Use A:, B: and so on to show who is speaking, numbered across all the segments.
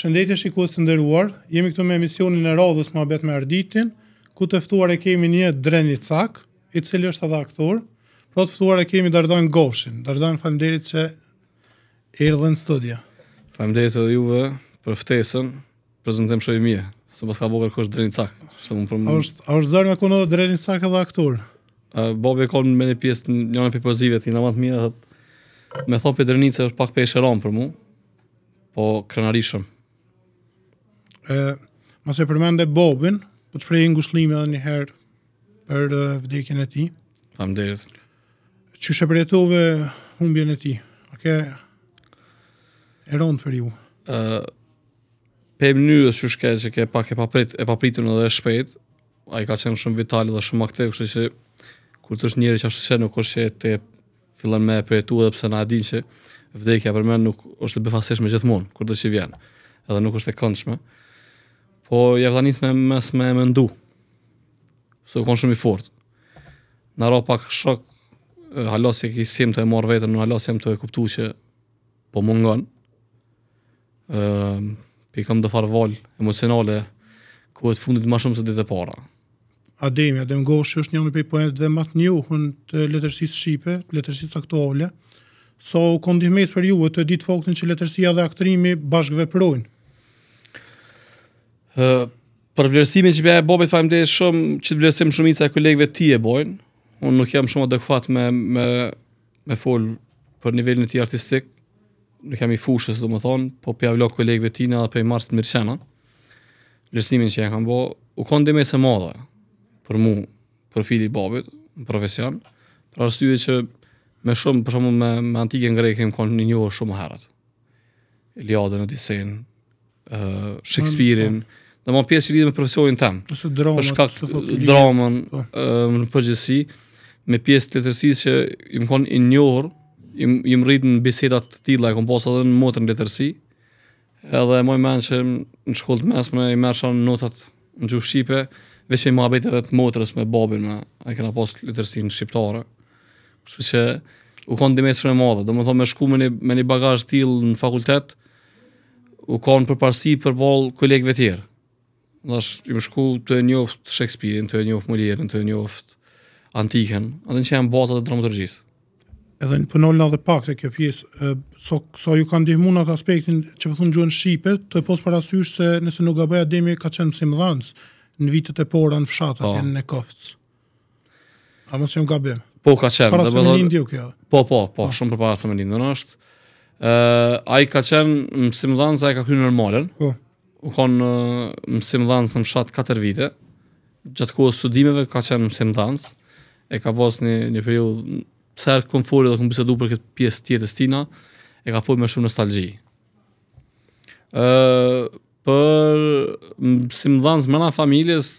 A: Shëndetje shikues të nderuar, jemi këtu me emisionin e radhës Mohabet me Arditin, ku të ftuar e kemi një Dreni Cak, i cili është edhe aktor. Për po të ftuar e kemi Dardan Goshin. Dardan, faleminderit që erdhën studio.
B: Faleminderit edhe juve për ftesën. Prezantojmë shojë mirë, sepse ka bukur kush Dreni Cak. Është më shumë. Është
A: është zërmë ku ndodhet Dreni Cak edhe aktor.
B: Ë babi ka me një pjesë në një pozive mirë, thotë Me thon Petrnica është pak peshëron për mua. Po krenarishëm,
A: ë mas e përmende Bobin, po të shprej ngushlimi edhe njëherë për e, vdekin e ti. Faleminderit. Çu Që humbjen e ti? Okej. okay. e rëndë për ju.
B: E, pe mënyrës që shkej që ke pak e paprit, e papritën edhe shpejt, a i ka qenë shumë vital dhe shumë aktiv, kështë që kur të është njëri që ashtë që nuk është që te fillën me përjetu edhe pëse na adin që vdekja për me nuk është të befasesh me gjithmonë, kur të që vjenë, edhe nuk është e këndshme. Uh, Po ja vdha nisme më me më ndu. So kon shumë i fort. Na ro pak shok, halo se ki sim të e marr veten, halo se jam të e kuptu që po mungon. Ehm, uh, pikëm do far vol emocionale ku është fundit më shumë se ditë e para.
A: Ademi, Adem Goshi është një nga poetët dhe më të njohur të letërsisë shqipe, letërsisë aktuale. Sa so, u për ju të ditë faktin që letërsia dhe aktrimi bashkëveprojnë
B: për vlerësimin që bëja e Bobit, faleminderit shumë, që të vlerësim shumica e kolegve ti e bojnë, unë nuk jam shumë adekuat me, me, me folë për nivelin e ti artistik, nuk jam i fushës, domethën, më thonë, po pja vlo kolegve ti dhe për i martës të mirëshena, vlerësimin që e kam bë, u konë dhe me se modhe, për mu, profili Bobit, në profesion, për arsye që me shumë, për shumë me, me antikën greke, më konë një njohë shumë herët, Eliadën, Odisejnë, uh, Shakespearein. mm -hmm dhe më pjesë që lidhë me profesorin tam. Ose po dronën. Për shkak dronën në përgjësi, me pjesë të letërsis që im konë i njohër, im, im rritë në bisedat të tila, e kom posë edhe në motër në letërsi, edhe i menë që në shkollë të mesme i mërë shanë notat në gjuhë Shqipe, veç i më abet dhe të motërës me babin me, a i kena posë letërsi në Shqiptare. Kështë që u konë dimet e madhe, do më thonë me shku me me në fakultet, u për për bolë kolegëve tjerë. Nash, i më shku të e njoft Shakespeare-in, të e njoft Molière-in, të e njoft antikën, atë që janë bazat e dramaturgjisë.
A: Edhe në punol edhe pak të kjo pjesë, so so ju kanë ndihmuar atë aspektin që po thonë gjuhën shqipe, të posë parasysh se nëse nuk gaboj Ademi ka qenë dhanës në vitet e para në atë po. jenë në Kofc. A mos jam gabim? Po ka qenë, do të thonë.
B: Po po, po, po. shumë përpara se më lindë, është. ai ka qenë mësimdhënës, ai ka hyrë normalën. Po u kon në mësim dhanës në mshatë 4 vite, gjatë kohë studimeve ka qenë mësim dhanës, e ka pas një, një periud, sërë këmë fori dhe këmë bisedu për këtë pjesë tjetës tina, e ka fori me shumë nostalgji. E, për mësim dhanës mëna familjes,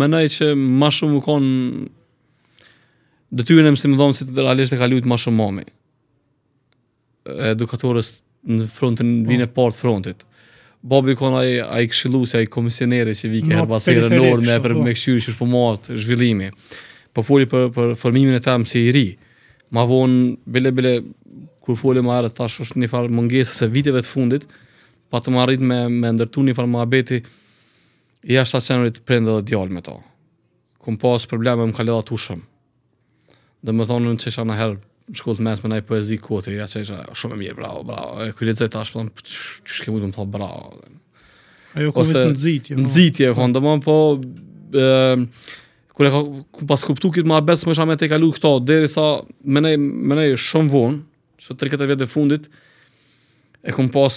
B: mënaj që ma shumë u konë, dhe ty në mësim dhanës si të realisht e ka lujtë ma shumë mami, edukatorës në frontin, vinë e partë frontit. Bobi kona i, a i këshilu, se a i komisionere që vike no, herbasi edhe nërë me për me këshyri që është po matë zhvillimi. Po foli për, për formimin e ta si i ri. Ma vonë, bile bile, kur foli ma arët, ta shushtë një farë mëngesës e viteve të fundit, pa të marrit me, me ndërtu një farë më abeti, i ashtë ta qenërit prende dhe djallë me ta. Kom pas probleme më ka dhe atushëm. Dhe me thonën që isha në herë në shkollë të mesme ndaj poezi kote, ja çaj shumë mirë, bravo, bravo. E ku lexoj tash po çu po shkemu të më thon bravo. Ajo kuvet në nxitje. Po. Nxitje von, do po ë po, e ku pas kuptu kit më abes më isha më te kalu këto derisa më nei më nei shumë vonë, çu tre katër vjet fundit e kom pas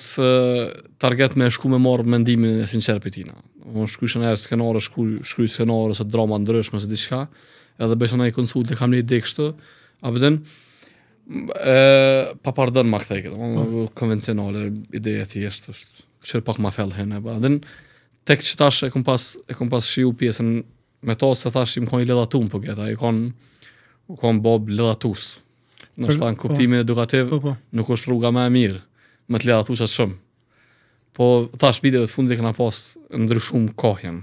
B: target më shku me marr mendimin e sinqer për tina. Do të shkruaj një skenar, shkruaj shkruaj skenar ose drama ndryshme ose diçka edhe bëshë në e kam një ide kështë, apëten, e, pa pardon ma kthej këtë, hmm. Po. konvencionale, ideje thjesht, qërë pak ma fell hene, po, tek që tash e kom pas, e kom pas shiu pjesën, me to se thash i më kon i ledhatum për po këta, i kon, kon bob ledhatus, në shtan kuptimin edukativ, nuk është rruga me e mirë, me të ledhatus atë shumë, po thash video të fundi këna pas ndryshum kohjen,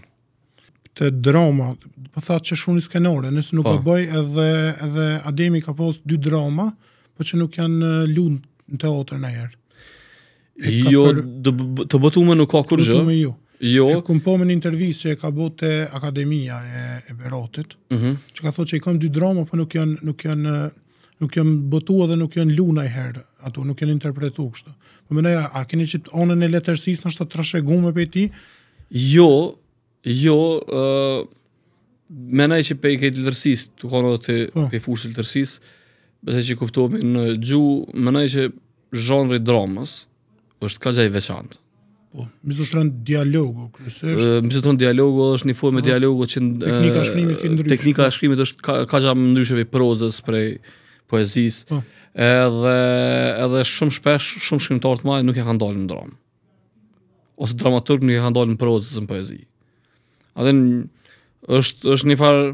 A: të drama, po thatë që shumë një skenore, nëse nuk e bëj edhe, edhe Ademi ka pas dy drama, po që nuk janë lund në teatrë në herë. jo,
B: për, të me nuk ka kur zhë? Të botume ju. Jo. E jo.
A: kumë po me një intervjisi e ka bote Akademia e, e Berotit, mhm. që ka thot që i kam dy drama, po nuk janë, nuk janë, nuk janë botua dhe nuk janë luna i herë ato nuk janë interpretu kështu. Po mendoj, a keni qit onën e letërsisë në të trashegume pe ti?
B: Jo, jo, ë uh, mendoj që pe këtë letërsisë, të kono po. të pe fushë letërsisë, se që kuptohemi në gju, mënaj që zhonri dramës është ka gjaj veçantë.
A: Po, më zë shtërën dialogu,
B: kërësështë? Më zë dialogu, është një formë po, e dialogu që... Teknika e shkrimit këtë ndryshë. Teknika e shkrimit është ka, ka gjaj ndryshëve i prozës prej poezis, po. edhe, edhe shumë shpesh, shumë shkrimtarët maj nuk e ka ndalë në dramë. Ose dramaturg nuk e ka ndalë në prozës në poezi. Adhen, është, është një farë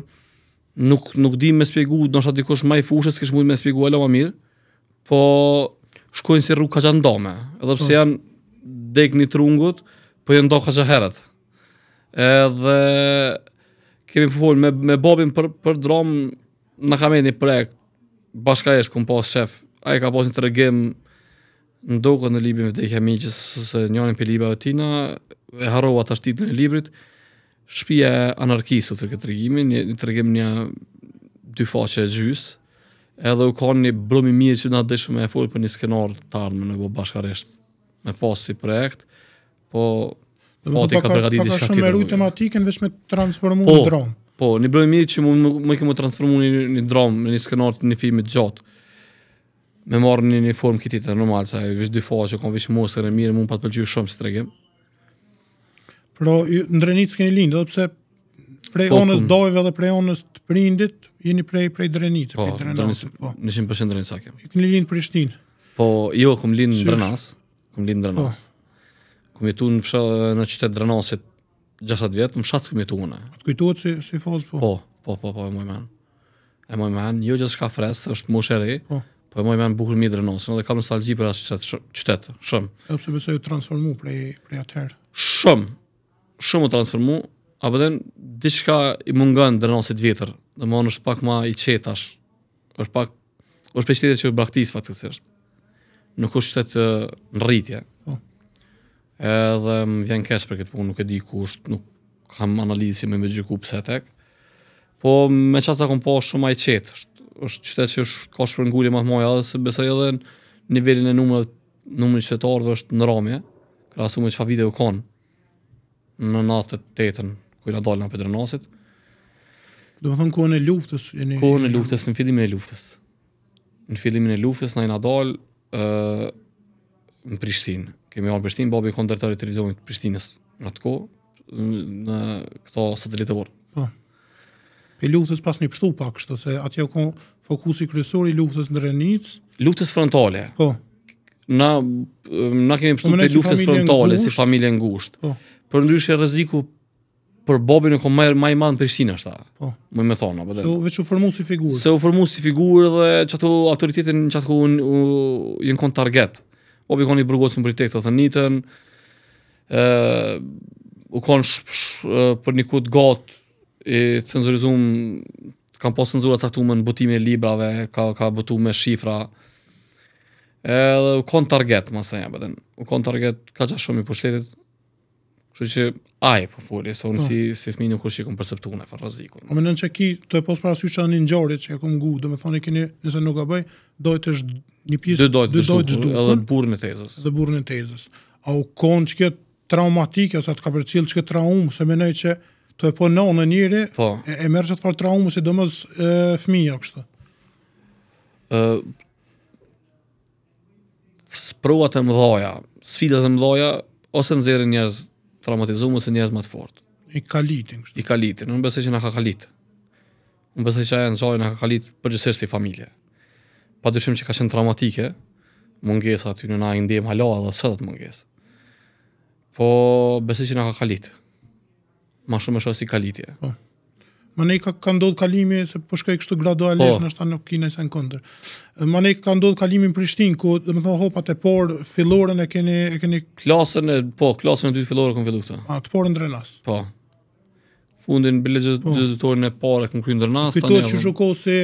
B: nuk nuk di më shpjegu, ndoshta dikush më i fushës kish mund më shpjegu ala më mirë. Po shkojnë si rrugë kaqë ndome, edhe pse po. janë dek një trungut, po janë ndohë kaqë herët. Edhe kemi përfol me, me babin për, për drom në kam e një prek bashka ku po shef, a ka pas një të regim në doko në libin vëdekja mi, që se njënën për e tina, e harrova të titullin e librit, shpia e anarkisë, të këtë regjimin, një, një të regjim një dy faqe e gjys, edhe u ka një blomi mirë që nga dëshu me e folë për një skenar të armë në bashkaresht me pasë si projekt, po dhe fati ka përgatit një tjetër. Po, po, një po, blomi mirë që më, më, më i kemë transformu një dramë, një mirë që më i kemë transformu një dramë, një skenar të një filmit gjatë, me marë një, një formë këtita, normal, se vishë dy faqe, kanë vishë mosër e mirë, mund të pëllqyu shumë si të
A: Pro ndrenic keni lind, edhe pse prej po, onës po,
B: dojve edhe prej
A: onës të prindit jeni prej prej drenicës, po, prej drenicës, po.
B: Ne jemi përshëndër në sakë.
A: Ju keni lind në Prishtinë.
B: Po, jo, kum lind në Dranas, kum lind në Dranas. Po. Kum jetu në fshat në qytet Dranasit 60 vjet, më fshat kum jetu unë. Atë kujtohet si si fazë, po. Po, po, po, po, më mëan. E më mëan, jo gjithë shka fresë, është më e re. Po. Po më mëan bukur mi Dranas, edhe kam nostalgji për atë qytet, shumë.
A: Edhe pse besoj të transformoj prej prej atëherë.
B: Shumë, shumë të transformu, apo dhe diçka i mungën dhe nësit vjetër, dhe më është pak ma i qetash, është pak, është për qëtetit që është braktisë faktisështë, nuk është qëtetë në rritje. Oh. Edhe më vjen kesh për këtë punë, nuk e di ku është, nuk kam analizë si me me gjyku pëse tek, po me qasa kom po shumë ma i qetë, është, është qëtet që është ka shpërngulli ma të moja, dhe se besoj edhe nivelin e numërë, numërë qëtetarëve është në ramje, krasu me që fa video konë, në natë të tetën, ku i dalë nga Pedronasit.
A: Do më thënë kohën e luftës? Jeni... Kohën e luftës,
B: në fillimin e luftës. Në fillimin e luftës, na i dalë uh, në Prishtinë. Kemi alë Prishtinë, babi i konë dërëtari të revizionit Prishtinës në të kohë, në këto satelitorë.
A: Po. E luftës pas një pështu pak, kështu se atje u konë fokusi kryesor i luftës në Renicë.
B: Luftës frontale. Po. Na, na kemi pështu për luftës frontale, si familje ngusht. Po për ndryshe rreziku për Bobin e kom më më i madh në Prishtinë ashta. Po. Më më thon apo. Se
A: u veç u formu si figurë. Se
B: u formu si figurë dhe çato autoritetin çato u, u jën kon target. Bobi koni burgosin për tek thonë nitën. ë u kon sh, sh, për një kut got e cenzurizum kam pas cenzura caktuar në botimin e librave, ka ka botuar me shifra. Edhe u kon target, më sa ja, U kon target ka qenë shumë i pushtetit, Kështu që ai po folë, son po. si si fëmijë nuk kushtoj kom perceptu në farrazik.
A: Unë mendon se ki to e pos parasysh tani në ngjorit që kom gu, domethënë keni nëse nuk e bëj, do të është
B: një pjesë do të do të edhe burrën e tezës.
A: Dhe burrën e tezës. A u kon çka traumatike ose të ka përcjell çka traum, se mendoj se to e po në një njëri po. e, e merr çfarë traumë ose domos e fëmia kështu.
B: ë uh, sprovat e mëdha, sfidat e mëdha ose nxjerrin njerëz traumatizumë se njerëz më të fortë. I kalitin, kështu. I kalitin, unë besoj që na ka kalit. Unë besoj që ajo në shojë na ka kalit përgjithsisht si familje. Pa dyshim që ka qenë traumatike, mungesa aty në ai ndiem hala edhe sot atë mungesë. Po besoj që na ka kalit. Ma shumë është si kalitje. Oh. Po.
A: Ma ne ka, ka ndodhë kalimi, se po shkaj kështu gradualisht, oh. Po. nështë ta nuk kina i në këndër. Ma ne ka ndodhë kalimi në Prishtin, ku dhe më thonë, hopat e por, filorën e keni... E keni...
B: Klasën e, po, klasën e dytë filorën e këmë fillu këta.
A: A, të porën drenas.
B: Po. Fundin, bële gjithë oh. e parë, këmë krymë drenas. Këtë që
A: shuko se,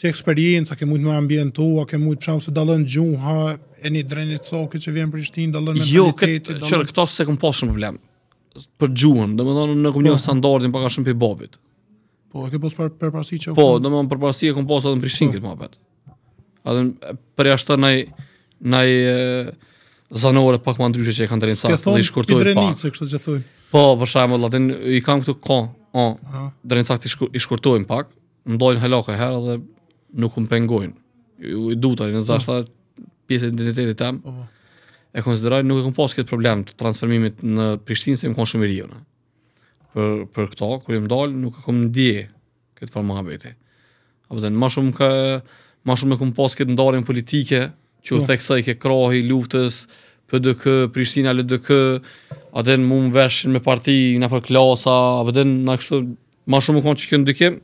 A: se eksperiencë, a ke mujtë me ambientu, a ke mujtë përshamë se dalën gjuha, e një drenit sokë që vjen Prishtinë, dalën me jo, kët, të një
B: të për gjuhën, do të thonë në kom një po. standardin pak ka shumë pe Bobit. Po, e ke pas për përparësi që... Po, do më përparësi e kom pas atë në Prishtinë po. këtë apet. Atë në përja shtë nëj, nëj zanore pak më ndryshe që e kanë të rinë dhe i shkurtojnë pak. Ske thonë i se kështë të gjithojnë. Po, për shajmë, latin, i kam këtu ka, o, drenë i, shkur, i shkurtojnë pak, ndojnë halakë herë dhe nuk më pengojnë. I, i du të po. zashtë pjesë e konsideroj nuk e kam pas këtë problem të transformimit në Prishtinë se më konë shumë i riu Për, për këto, kër i më dalë, nuk e kam ndje këtë formë muhabeti. Apo të në ma shumë ka, ma shumë e kam pas këtë ndarën politike, që u jo. theksaj ke krahi, luftës, PDK, Prishtina, LDK, atë në mu më veshën me parti, na për klasa, apo të në kështu, ma shumë më konë që kjo ndykim,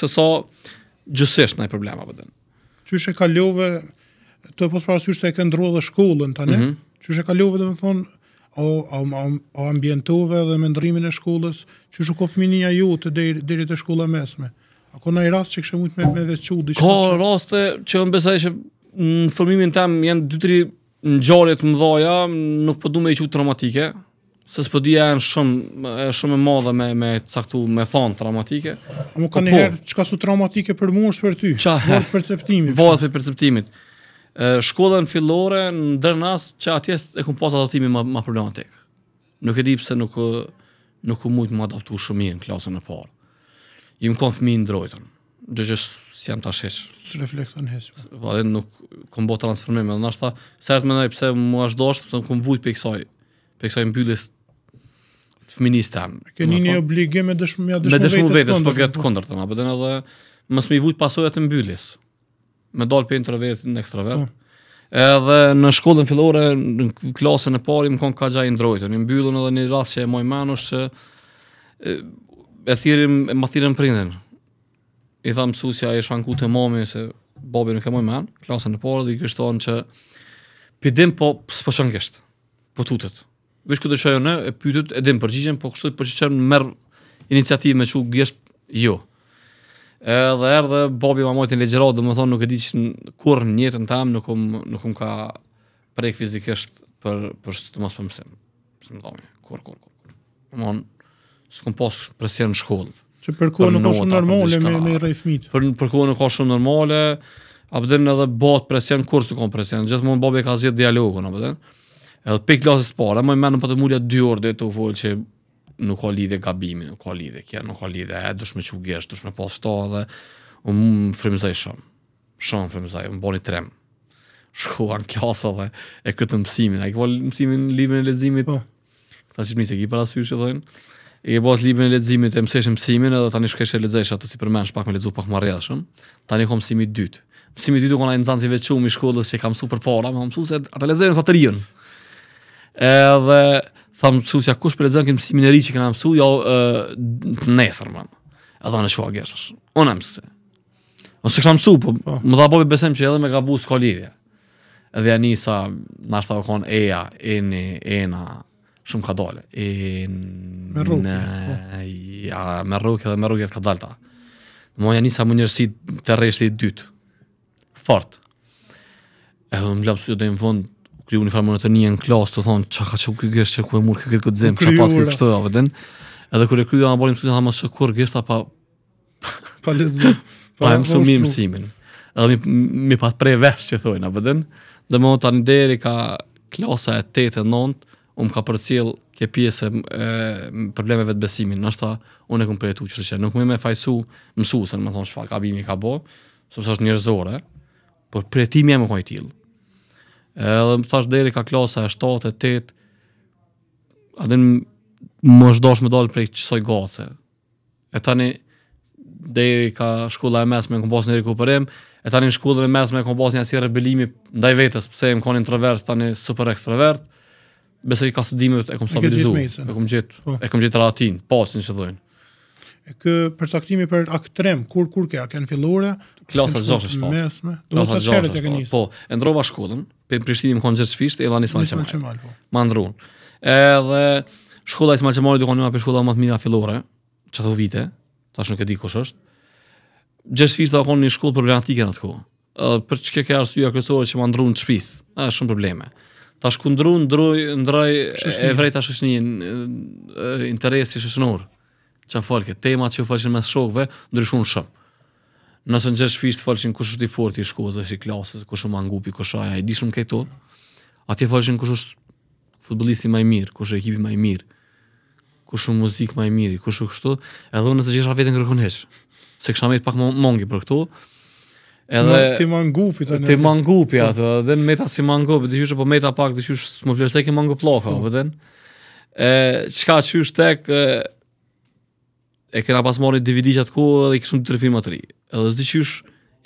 B: se sa gjësisht në i problema, apo të
A: në. e kalove, të posë parasysh se e këndru edhe shkollën të ne, mm -hmm. që shë kalove dhe me thonë, o, o, o ambientove dhe me ndrimin e shkollës, që shë kofminia ju të deri, deri të shkolla mesme. A ko në i rast që kështë mund me, me vequ? Ko që...
B: raste që në besaj që në formimin tem jenë 2-3 në gjarët më dhaja, nuk përdu po me i qutë traumatike, se s'po dija janë shumë shumë e madhe me me caktu me thonë traumatike. A më kanë po, herë po. çka su traumatike për mua është për ty? Çfarë perceptimi? Vohet për perceptimit. Për shkollën fillore në Drenas që atje e kum pas adaptimin më më problematik. Nuk e di pse nuk nuk u mund të më adaptu shumë mirë në klasën e parë. Jim kon fëmijë ndrojtën. Gjë që si jam tash hesh. Së reflekton hesh. Po edhe nuk kom bë transformim, edhe se sa të mendoj pse më vazhdosh, thon kum vujt për kësaj për kësaj mbylljes të fëmijës tam. Ke një, një
A: obligim me dëshmë, me dëshmë vetes, po gjatë
B: kundërt, apo edhe mos më vujt pasojat të mbylljes me dal për introvert në ekstravert. Mm. Edhe në shkollën fillore, në klasën e parë, më konë ka gjaj ndrojtën. I mbyllën edhe një rrasë që e moj menë është që e, e thirim, e ma thirim prindin. I tha mësusja e shanku të mami se babi nuk e moj klasën e parë, dhe i kështon që pidim po së po po tutet. Vesh këtë shajo në, e pytët, e dim përgjigjen, po kështu i përgjigjen, iniciativë me që gjesht jo. Mm Edhe erdhe Bobi ma mojtë në legjerat Dhe më thonë nuk e di që në kur në jetën të amë um, Nuk um ka prej fizikisht Për, për së të mos për po mësim Së më thonë, kur, kur, kur Më monë, së kom posë presjerë në shkullë Që për kuë nuk ka shumë normale me, me rej smit Për, për nuk ka shumë normale, A edhe botë presjerë në kur së kom presjerë Gjithë më babi Bobi ka zhjetë dialogën, në Edhe pikë lasës parë Më i menë për po të mulja dy orë dhe të ufolë që nuk ka lidhje gabimi, nuk ka lidhje kja, nuk ka lidhje ajo dëshmë që u gjesh, dëshmë po dhe edhe më frymëzoj shumë. shumë frymëzoj, un boli trem. Shkuan kjasa dhe e këtë mësimin, ai vol mësimin librin e leximit. Po. Kta si nisi ekipa rasti E ke pas librin e leximit, e mësesh mësimin edhe tani shkesh e lexosh ato si përmendsh pak me lexu pak më shumë, Tani kam mësimi dytë. Mësimi i dytë qona nzanzi veçum i shkollës që kam super para, më mësuesi ata lexojnë sa të rijun. Edhe tham mësuesja kush për lexon këtë mësimin e ri që kena mësuar jo uh, nesër më. Edhe në shua gjesh. Unë mësues. Unë s'kam mësu, po, po më dha bobi besim që edhe me gabu s'ka lidhje. Edhe ani sa na tha kon eja, eni, ena, shumë ka dalë. E me rrugë. Po. Ja, me rrugë dhe me rrugë ka dalta. Mo ja nisa më njërësi të rreshti dytë. Fort. E më dhe kriju një farë monotonie në klasë, të thonë, që ka që kjo gjerë që ku e murë, kjo këtë këtë zemë, që patë kjo kështë, a vëdën. Edhe kërë e më bolim studion, hama shëkur gjerë, ta pa... pa lezë. Pa e mësu mi mësimin. Edhe mi, mi pa prej vërë që thojnë, a vëdën. Dhe më të deri ka klasa e tete e nëndë, më ka përcil ke pjesë e, problemeve të besimin, nështë unë e këmë përjetu që rëshë, nuk me me fajsu më ka por përjetimi e më kojtilë, edhe më thash deri ka klasa e 7, 8, atë në më shdosh me dalë prej qësoj gace. E tani, deri ka shkulla e mesme, me në kompos një rekuperim, e tani në shkullën e mesme me në kompos një asi rebelimi ndaj vetës, pse e më konë introvert, tani super ekstrovert, besë ka studimet e kom stabilizu, e kom gjithë, e kom gjithë po që po, në
A: e kë përcaktimi për aktrem kur kur ke a kanë filluar klasa 6 thotë. mesme do të thashë
B: po e ndrova shkollën pe prishtinë më kanë gjithë sfisht e vani sonë më mandrun edhe shkolla e smalçemorit do të qenë për shkolla më të mira fillore çato vite tash nuk e di kush është gjithë sfisht të qenë në shkollë për gramatikë në atkohë për çka ke arsyea kryesore që mandrun të shtëpis a është shumë probleme Tash kundru, ndroj, ndroj e vrejta shushni, interesi shushnur, çfarë folke, tema që folshin me shokëve, ndryshon shumë. Nëse nxjesh fish të folshin kush është i fortë i shkollës ose i klasës, kush është më ngupi, kush është ai, dishun këto. Atje folshin kush është futbollisti më i mirë, kush është ekipi më i mirë, kush është muzikë më i mirë, kush është kështu, edhe nëse gjesh vetën kërkon hiç. Se kisha më pak mongi për këto. Edhe ti më ngupi tani. Ti më ngupi atë, edhe në meta si më ngupi, do të po meta pak ti të thosh ke vlerësoj kë më ngup lloha, hmm. po then. Ë çka thysh tek e kena pas marrë DVD që atë kohë dhe i kishëm të filma të ri. Edhe zdi qysh,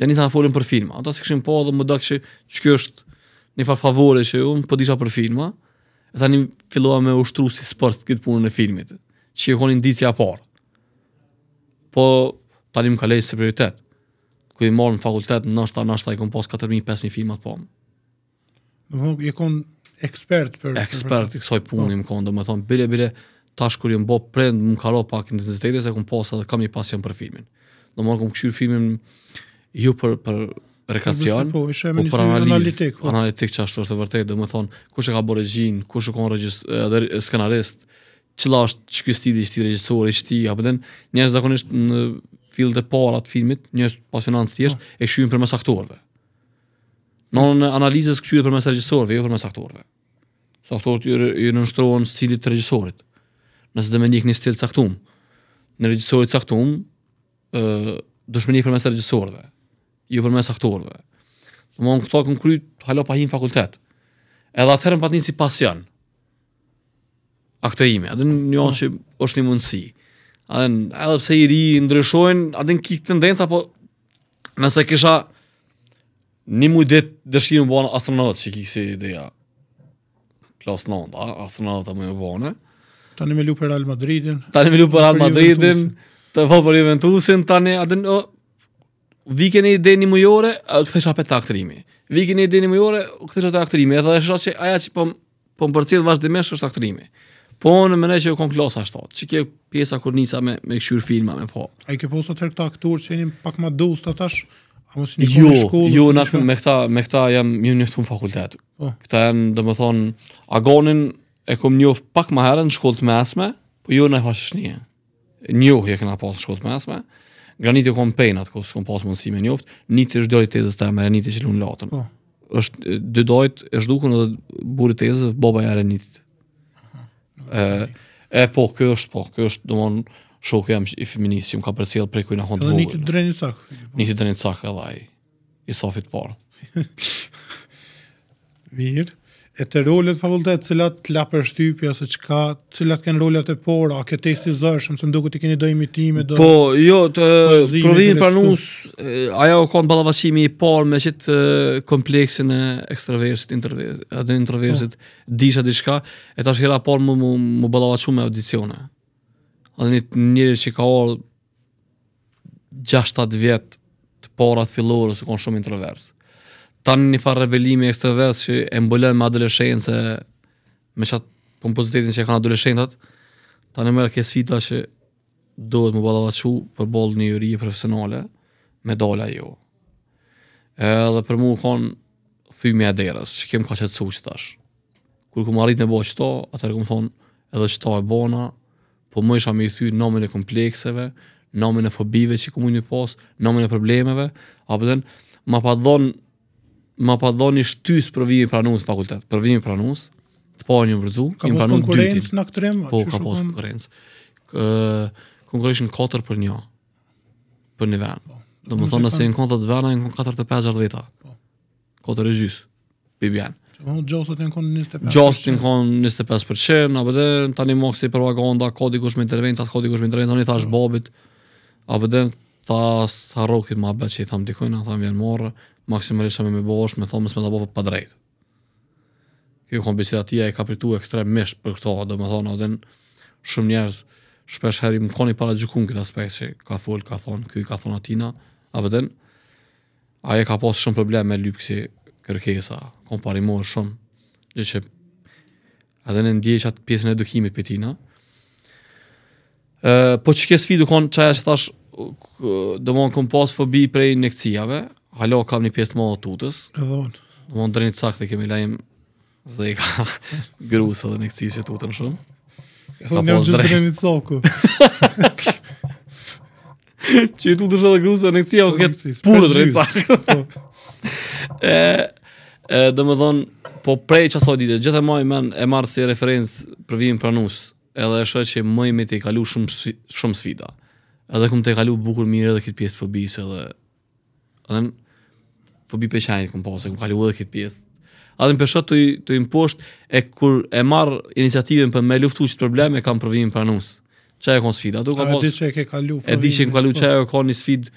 B: ja një thana folim për filma. Ata si këshim po dhe më dakë që që kjo është një farë favore që unë për po disha për filma. E tani filloha me ushtru si sport këtë punën e filmit. Që e konin ditë si aparë. Po, tani më kalej se prioritet. Kuj i marrë në fakultet, në ta nështë ta i kom pas 4.500 filmat po.
A: Në më kon ekspert për... Ekspert për kësoj punë, po.
B: më kon, do bile, bile, tash kur jam bo prind më karo pak intensiteti se kum pas edhe kam një pasion për filmin. Do më kum këshyr filmin ju për, për rekreacion, po, po për analiz, analitik, po. analitik që ashtu është vërtet, dhe më thonë, kush e ka bo regjin, kush e ka regjist, skenarist, qëla është që kjo stili që ti regjisori, që ti, apë den, njërës zakonisht në fillet e para të filmit, njërës pasionant të thjesht, po. e këshyrin për mes aktorve. Në në analizës këshyrin për mes regjisorve, jo për mes aktorve. Së aktorët ju në nështrojnë stilit të regjisorit nëse do më ndjek një stil caktum. Në regjisorit caktum, ë do shmeni përmes regjisorëve, jo përmes aktorëve. Do mund këto konkret halo pa hin fakultet. Edhe atëherë më patin si pasion. Aktorimi, atë një anë që është një mundësi. Edhe edhe pse i ri ndryshojnë, atë në kikë tendenca, po nëse kisha një mujtë ditë dëshirë më bëna astronautë që kikë si ideja klasë nënda, astronautë të më bëne, Tani
A: me lu Real Madridin. Tani me lu Real Madridin.
B: Të vol për Juventusin, tani atë o vikeni i deni mujore, kthesha pe taktrimi. Vikeni i deni mujore, u kthesha te aktrimi. Edhe është se aja që po po mbërcjell vazhdimisht është aktrimi. Po në mënyrë që kon klasa ashtu. Çi ke pjesa kurnica me me kshyr filma me po.
A: Ai ke posa tek ta aktor që jeni pak më dust atash. A mos një jo, shkollë. Jo, jo,
B: me këta me këta jam një në fakultet. Oh. Këta janë, domethënë, agonin e kom njof pak ma herën në shkollë të mesme, po jo në hashëshnije. Njof je këna pas në shkollë të mesme, granit jo kom pejnat, ko s'kom pas mundësi me njoft, një të shdoj tezës të emere, një të qëllun latën. Oh. është, dy dojt, është duku në burit tezës, boba jare një të. E, po, kjo është po, kjo do mon, shoku jam i feminist që më ka përcjell prej kujna hon të vogël. Një të drejnë një cak. Po. Një të drejnë cak, edhe i sofit parë.
A: Mirë e të rolet fakultet cilat të lapër shtypja ose qka, cilat kënë rolet e por, a këtë testi zërshëm, se mduku të keni do imitime, do... Po, jo, të provinë për nus,
B: aja o konë balavasimi i por me qitë kompleksin e ekstraversit, adën introversit, oh. Po. disha di e ta shkira por më, më, më balavacu me audicione. Adën një njëri që ka orë 6-7 vjetë të porat filore, se konë shumë introversë tani një farë rebelimi ekstravers që e mbëllën me adoleshenë me qatë kompozitetin që e kanë tanë tani mërë ke sfida që dohet më balava për bolë një jurije profesionale me dola jo. Edhe për mu kanë thymi e derës, që kem ka qëtësu që tash. Kur këmë arrit në bo qëto, atër këmë thonë edhe qëto e bona, po më isha me i thyrë nëmën e komplekseve, nëmën e fobive që këmë një pas, e problemeve, apëtën, ma pa dhonë ma pa dhoni shtys për vimin pranues fakultet. Për vimin pranues, të pa një mbrëzu, im pranu dy ditë. Po, ka shukon... ka pas konkurrencë. Ë, konkurrencë katër për një. Për një vend. Po, do të thonë se në kontë të vana në katër të pesë vjetë. Po. Katër e gjys. Bibian.
A: Gjosë që po, në konë 25%. Gjosë që
B: në 25%, a bëdhe tani një moksi për vagonda, kodikush me intervencat, atë kodikush me intervencat, po. a një thash babit, a bëdhe tha harrokit më abet që i tham dikojnë, tham vjen morë, maksimalisht me me bosh, me thomës me të bëpë po pa drejtë. Kjo kom bisi e ka pritu ekstremisht për këto, domethënë me thonë, shumë njerëz, shpesh heri më koni para gjukun këtë aspekt që ka fol ka thonë, kjo i ka thonë atina, apo pëtën, aje ka pas shumë probleme me lypë kësi kërkesa, kom shumë, gjë që atë në ndje që atë pjesën edukimit për tina. Uh, po që ke sfidu konë që aja që do më në kom pas fobi prej nekcijave, halo kam një pjesë të më atutës, do më në drenit sakë dhe kemi lajmë dhe ka grusë dhe nekcijës që tutën shumë. E thonë gjithë drenit
A: sakë.
B: Që i tutës dhe grusë dhe nekcija o këtë purë drenit sakë. Do më dhonë, po prej që asoj dite, gjithë e maj men e marë si referencë për vijim pranus, edhe shërë që më imit i kalu shumë, shumë sfida edhe kom të e kalu bukur mire edhe këtë pjesë fobisë edhe edhe në fobi për qajnë kom pasë, kom kalu edhe këtë pjesë edhe në përshët të, të imposht e kur e marë iniciativen për me luftu qëtë probleme, kam përvijin për anus qaj e kon sfida Atu, kom pasë, e di që e ke kalu e di që e ke kalu qaj e kon një sfid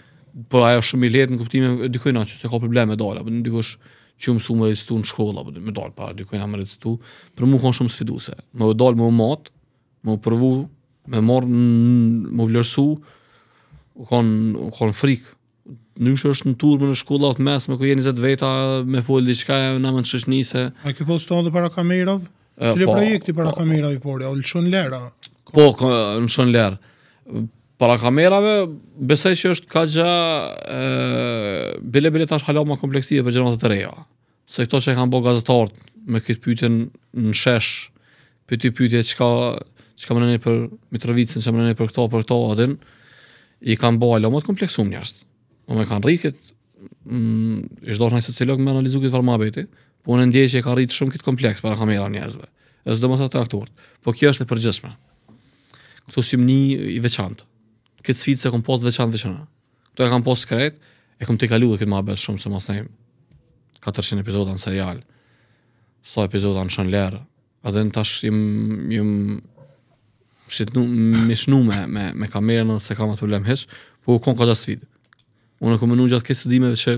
B: për ajo shumë i letë në kuptime dikoj në që se ka probleme dole në dikosh që më su më recitu në shkolla me dole pa dikoj në më recitu për mu kon shumë sfiduse më dole më matë më provu me marë më vlerësu, kon kon frik. Nuk është në turmë në shkolla të mesme ku jeni 20 veta me fol diçka në mend shëshnise.
A: A ke pas stonë para kamerav?
B: Cili po, projekti
A: para po, kamerave por ja ulshon lera.
B: Po, në shon lera. Para kamerave besoj që është kaqja ë bile bile tash hala më kompleksie për gjëra të reja. Se këto që kanë bërë gazetarët me këtë pyetje në shesh, pyetje pyetje çka çka më nënë për Mitrovicën, çka më nënë për këto, për këto, atën i kanë bëu alo më të kompleksum njerëz. Po më kanë rritet ë mm, çdo rreth sociolog më analizoi këtë farmabeti, po unë ndjej se ka rrit shumë këtë kompleks para kamera njerëzve. Është domoshta traktuar. Po kjo është e përgjithshme. Ktu si i veçantë. Këtë sfidë se kom post veçantë veçona. Ktu e kam post sekret, e kam të kaluar këtë mabet shumë se mos nejm 400 epizoda në serial. Sa epizoda në shonler. Atë tash jam jam shitnu, me shnu me, me, me kamerën dhe se kam atë problem hesh, po u konë ka gjatë sfidë. Unë e komenu gjatë këtë studimeve që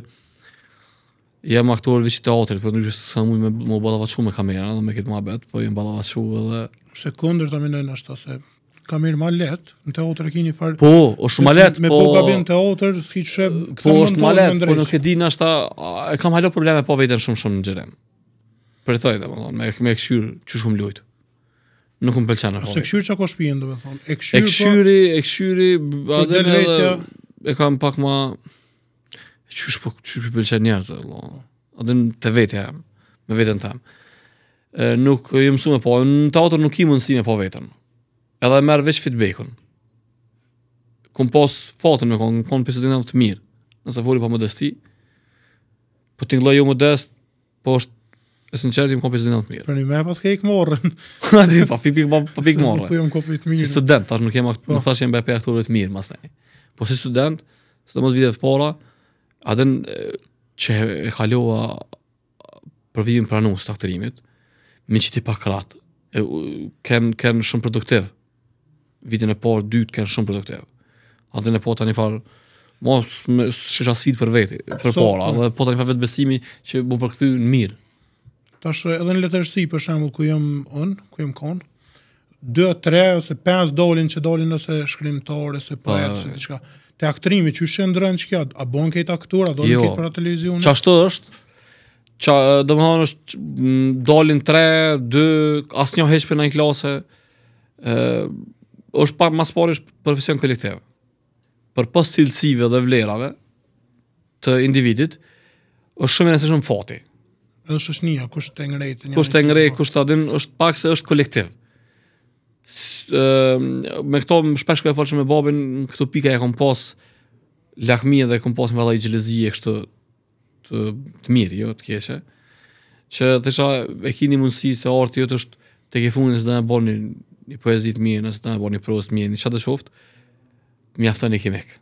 B: jem aktorë vë që të po nuk që së mujë me më balavachu me kamerën dhe me këtë po ma betë, po jem balavachu edhe...
A: Shte këndër të minojnë ashtë ase kam mirë më lehtë teatr, në teatër e keni fal po është shumë lehtë po, po me boka bim teatër s'ki çe po është më lehtë po nuk e
B: di nashta kam halo probleme po veten shumë shumë në xherem për thojë domethënë me me këshir çu shumë lojt Nuk më pëlqen apo. Se
A: kshyr çako shtëpinë, domethënë. E kshyr. Po? E kshyri, e kshyri, po a dhe ne
B: e kam pak po, më ma... po çysh po pëlqen A dhe te vetja jam, me veten tam. nuk jë mësu me po, në teatr nuk i mundësi më po vetën. Edhe merë veç feedbackun. Kom pos fatën me kon, kon pjesë të të mirë. Nëse voli pa modesti, po t'ingloj jo modest, po është sinqerti më kopi studentët mirë.
A: Prani me pas ke ik morën. A di, pa pipi pa, pa pik morën. Si studentë, kopi të mirë. Si student, tash nuk kema, nuk
B: thash jem bepe aktorëve të mirë, mas ne. Po si student, së të mos vide të pora, adën që e kalua për vidin pranus të aktorimit, mi që ti pa kratë, ken, ken shumë produktiv. Vidin e parë, dytë, ken shumë produktiv. Adën e po të një farë, mos shesha sfit për veti, për so, para, dhe po të një vetë besimi që mu përkëthy në mirë
A: Tash edhe në letërsi për shembull ku jam un, ku jam kon,
B: 2 3 ose
A: 5 dolin që dolin nëse shkrimtor ose po ose po, diçka. Te aktrimi që shëndron çka, a bën këta aktorë, a dolin jo. për televizion? Ço
B: ashtu është. Ço domethënë është mm, dolin 3, 2, asnjë heç në një klasë. ë është pak mas pari është profesion kolektive. Për pas cilësive dhe vlerave të individit, është shumë e nëse shumë fati. Edhe shoshnia, kush
A: të ngrejt, një kush të
B: ngrejt, kush të adin, është pak se është kolektiv. S, e, me këto, më shpesh kërë e falë që me babin, në këto pika e kom pas lakmi edhe kom pas më vëllaj gjelëzi e kështë të, të mirë, jo, të keshe. Që të isha e kini mundësi se arti jëtë është të ke fundin e së da bërë një, një poezit mirë, nëse da me bërë një prost mirë, një qatë qoftë, mi aftën e kemek,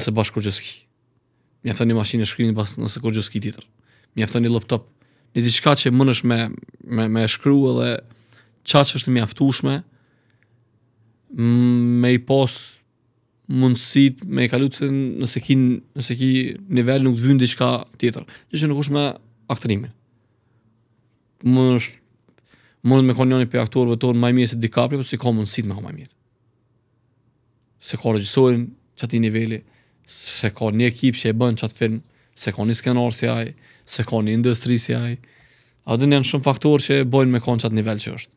B: nëse bashkë kërgjës ki. Mi aftën e mashinë e shkrimi, nëse kërgjës ki titër. Mi aftën e laptop, një diçka që më është me, me, me shkru edhe qa që është mjaftushme, me i pos mundësit, me i kalu të nëse ki, nëse ki nivel nuk të vynë diçka tjetër. Një që nuk është me aktorime, Më nësh, më nësh me konë njëni për aktorëve tonë më mirë se dikapri, por si ka mundësit me ka maj mirë. Se ka regjisorin që ati niveli, se ka një ekip që e bën që atë film, se ka një skenar si ajë, se ka një industri si aj. A dhe janë shumë faktorë që bojnë me konë qatë nivel që është.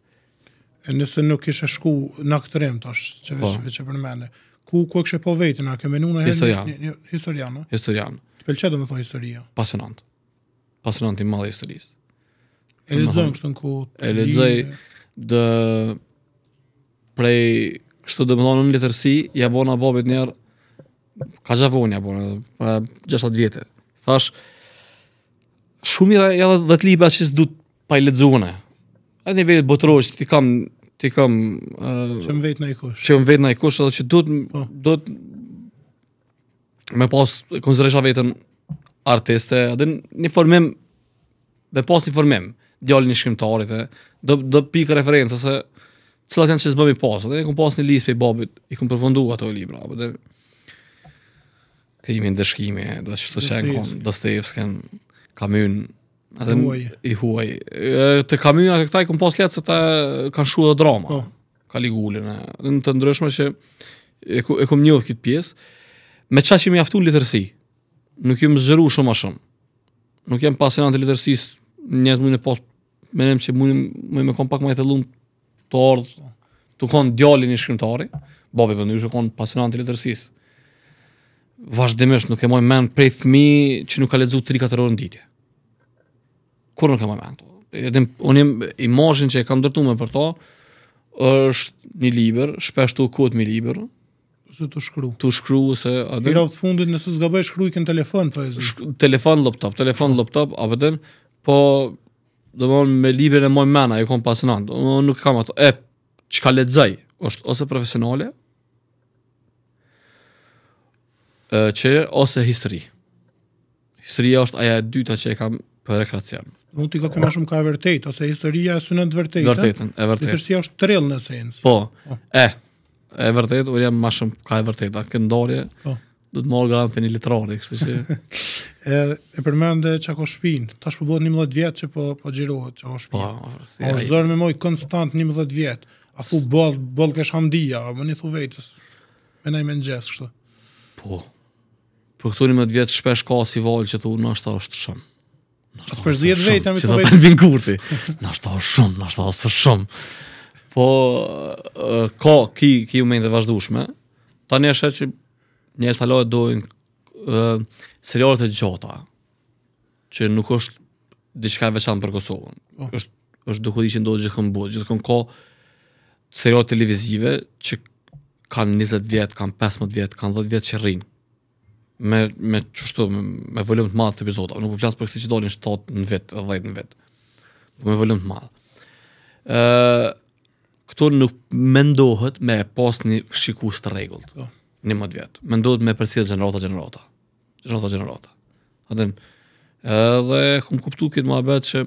A: E nëse nuk ishe shku në këtë rem, tash, që veqë që po. përmene, ku ku e kështë po vetën, a ke në historian. një, historian, no? historian. Të dhe thonë historia?
B: Pasionant. Pasionant i madhe historisë. E lezëm kështë ku të lirë? E lezëj dhe prej kështu dhe më thonë në letërsi, ja bona babit njerë, ka gjavon ja 60 vjetët. Thash, shumë edhe edhe dhe të libra që s'du të pa i ledzone. A nivellit vetë që ti kam, ti kam... Uh, që më vetë në i kush. Që më vetë në i kush edhe që du të... Po. Me pas, konzeresha vetën artiste, edhe një formim, dhe pas një formim, djallin një shkrimtarit, dhe do, do pikë referencë se cilat janë që zbëmi pas, edhe një pas një lisë për i babit, i kom përfundu ato libra, edhe Kemi dëshkimi, dhe që të qenë kon, kamyn Edhe huaj. I huaj. E, të kamyna të këta i kom pas letë se ta kanë shu dhe drama. Oh. Ka ligullin. Në të ndryshme që e, e kom njohë këtë pjesë. Me qa që mi aftu literësi. Nuk jem zhëru shumë a shumë. Nuk jem pasinant i literësis. Njëtë mund e pas menem që mund me me kom pak ma e thellun të ardhë. Të kon djallin i shkrimtari. Bave për në ju shë kon pasinant të literësis vazhdimisht nuk e moj men prej thmi që nuk ka ledzu 3-4 orë në ditje. Kur nuk e moj men të? Edhem, unë im, që e kam dërtu me për to, është një liber, shpeshtu të një liber. Se të shkru. Të shkru, se... Adem, Hira të
A: fundit nëse zgabaj shkru i kënë telefon, për po e zë. Shk,
B: telefon, laptop, telefon, laptop, den, po, dhe po, mon, me liber e moj mena, e kom pasinant, nuk kam ato, e, që ka ledzaj, është ose profesionale, që ose histori. Historia është aja e dyta që e kam për rekreacion.
A: Nuk ti ka kena shumë ka vërtet, ose historia e synet vërtet. Vërtetën, e vërtet. Dhe është trill në sens. Po, oh.
B: e, e vërtet, ur jam ma shumë ka e vërtet, a këndorje, ndorje, po. oh. du të morë gramë për një litrari, kështë që...
A: e, e përmend e qako shpin, ta shpo bëhet një mëllet vjet që po, po gjirohet qako shpin. Po, si, a është zërë me moj konstant një mëllet vjet, a thu bol, bol kesh handia, a më një thu vejtës, me nëjme në
B: Po, Po këtu më vjen shpesh ka si valë që thonë na është ashtu shumë.
A: Na është për 10 vetëm i thonë. Na vjen kurti. Na është
B: ashtu shumë, na është ashtu shumë. Po ka ki ki më të vazhdueshme. Tani është që një salatë doin seriale të gjata që nuk është diçka veçantë për Kosovën. Oh. Është është duke që ndodhur gjithë këmbë, gjithë këmbë ka televizive që kanë 20 vjet, kanë 15 vjet, kanë 10 vjet që rrinë me me çështë me, me volum të madh të epizodave. Nuk u po flas për këtë që dolin 7 në vet, 10 në vet. Po me volum të madh. Ë këto nuk mendohet me pas një shikues të rregullt. Po. Në mod vet. Mendohet me përcjell gjenerata gjenerata. Gjenerata gjenerata. Atë edhe kum kuptu këtë mohabet që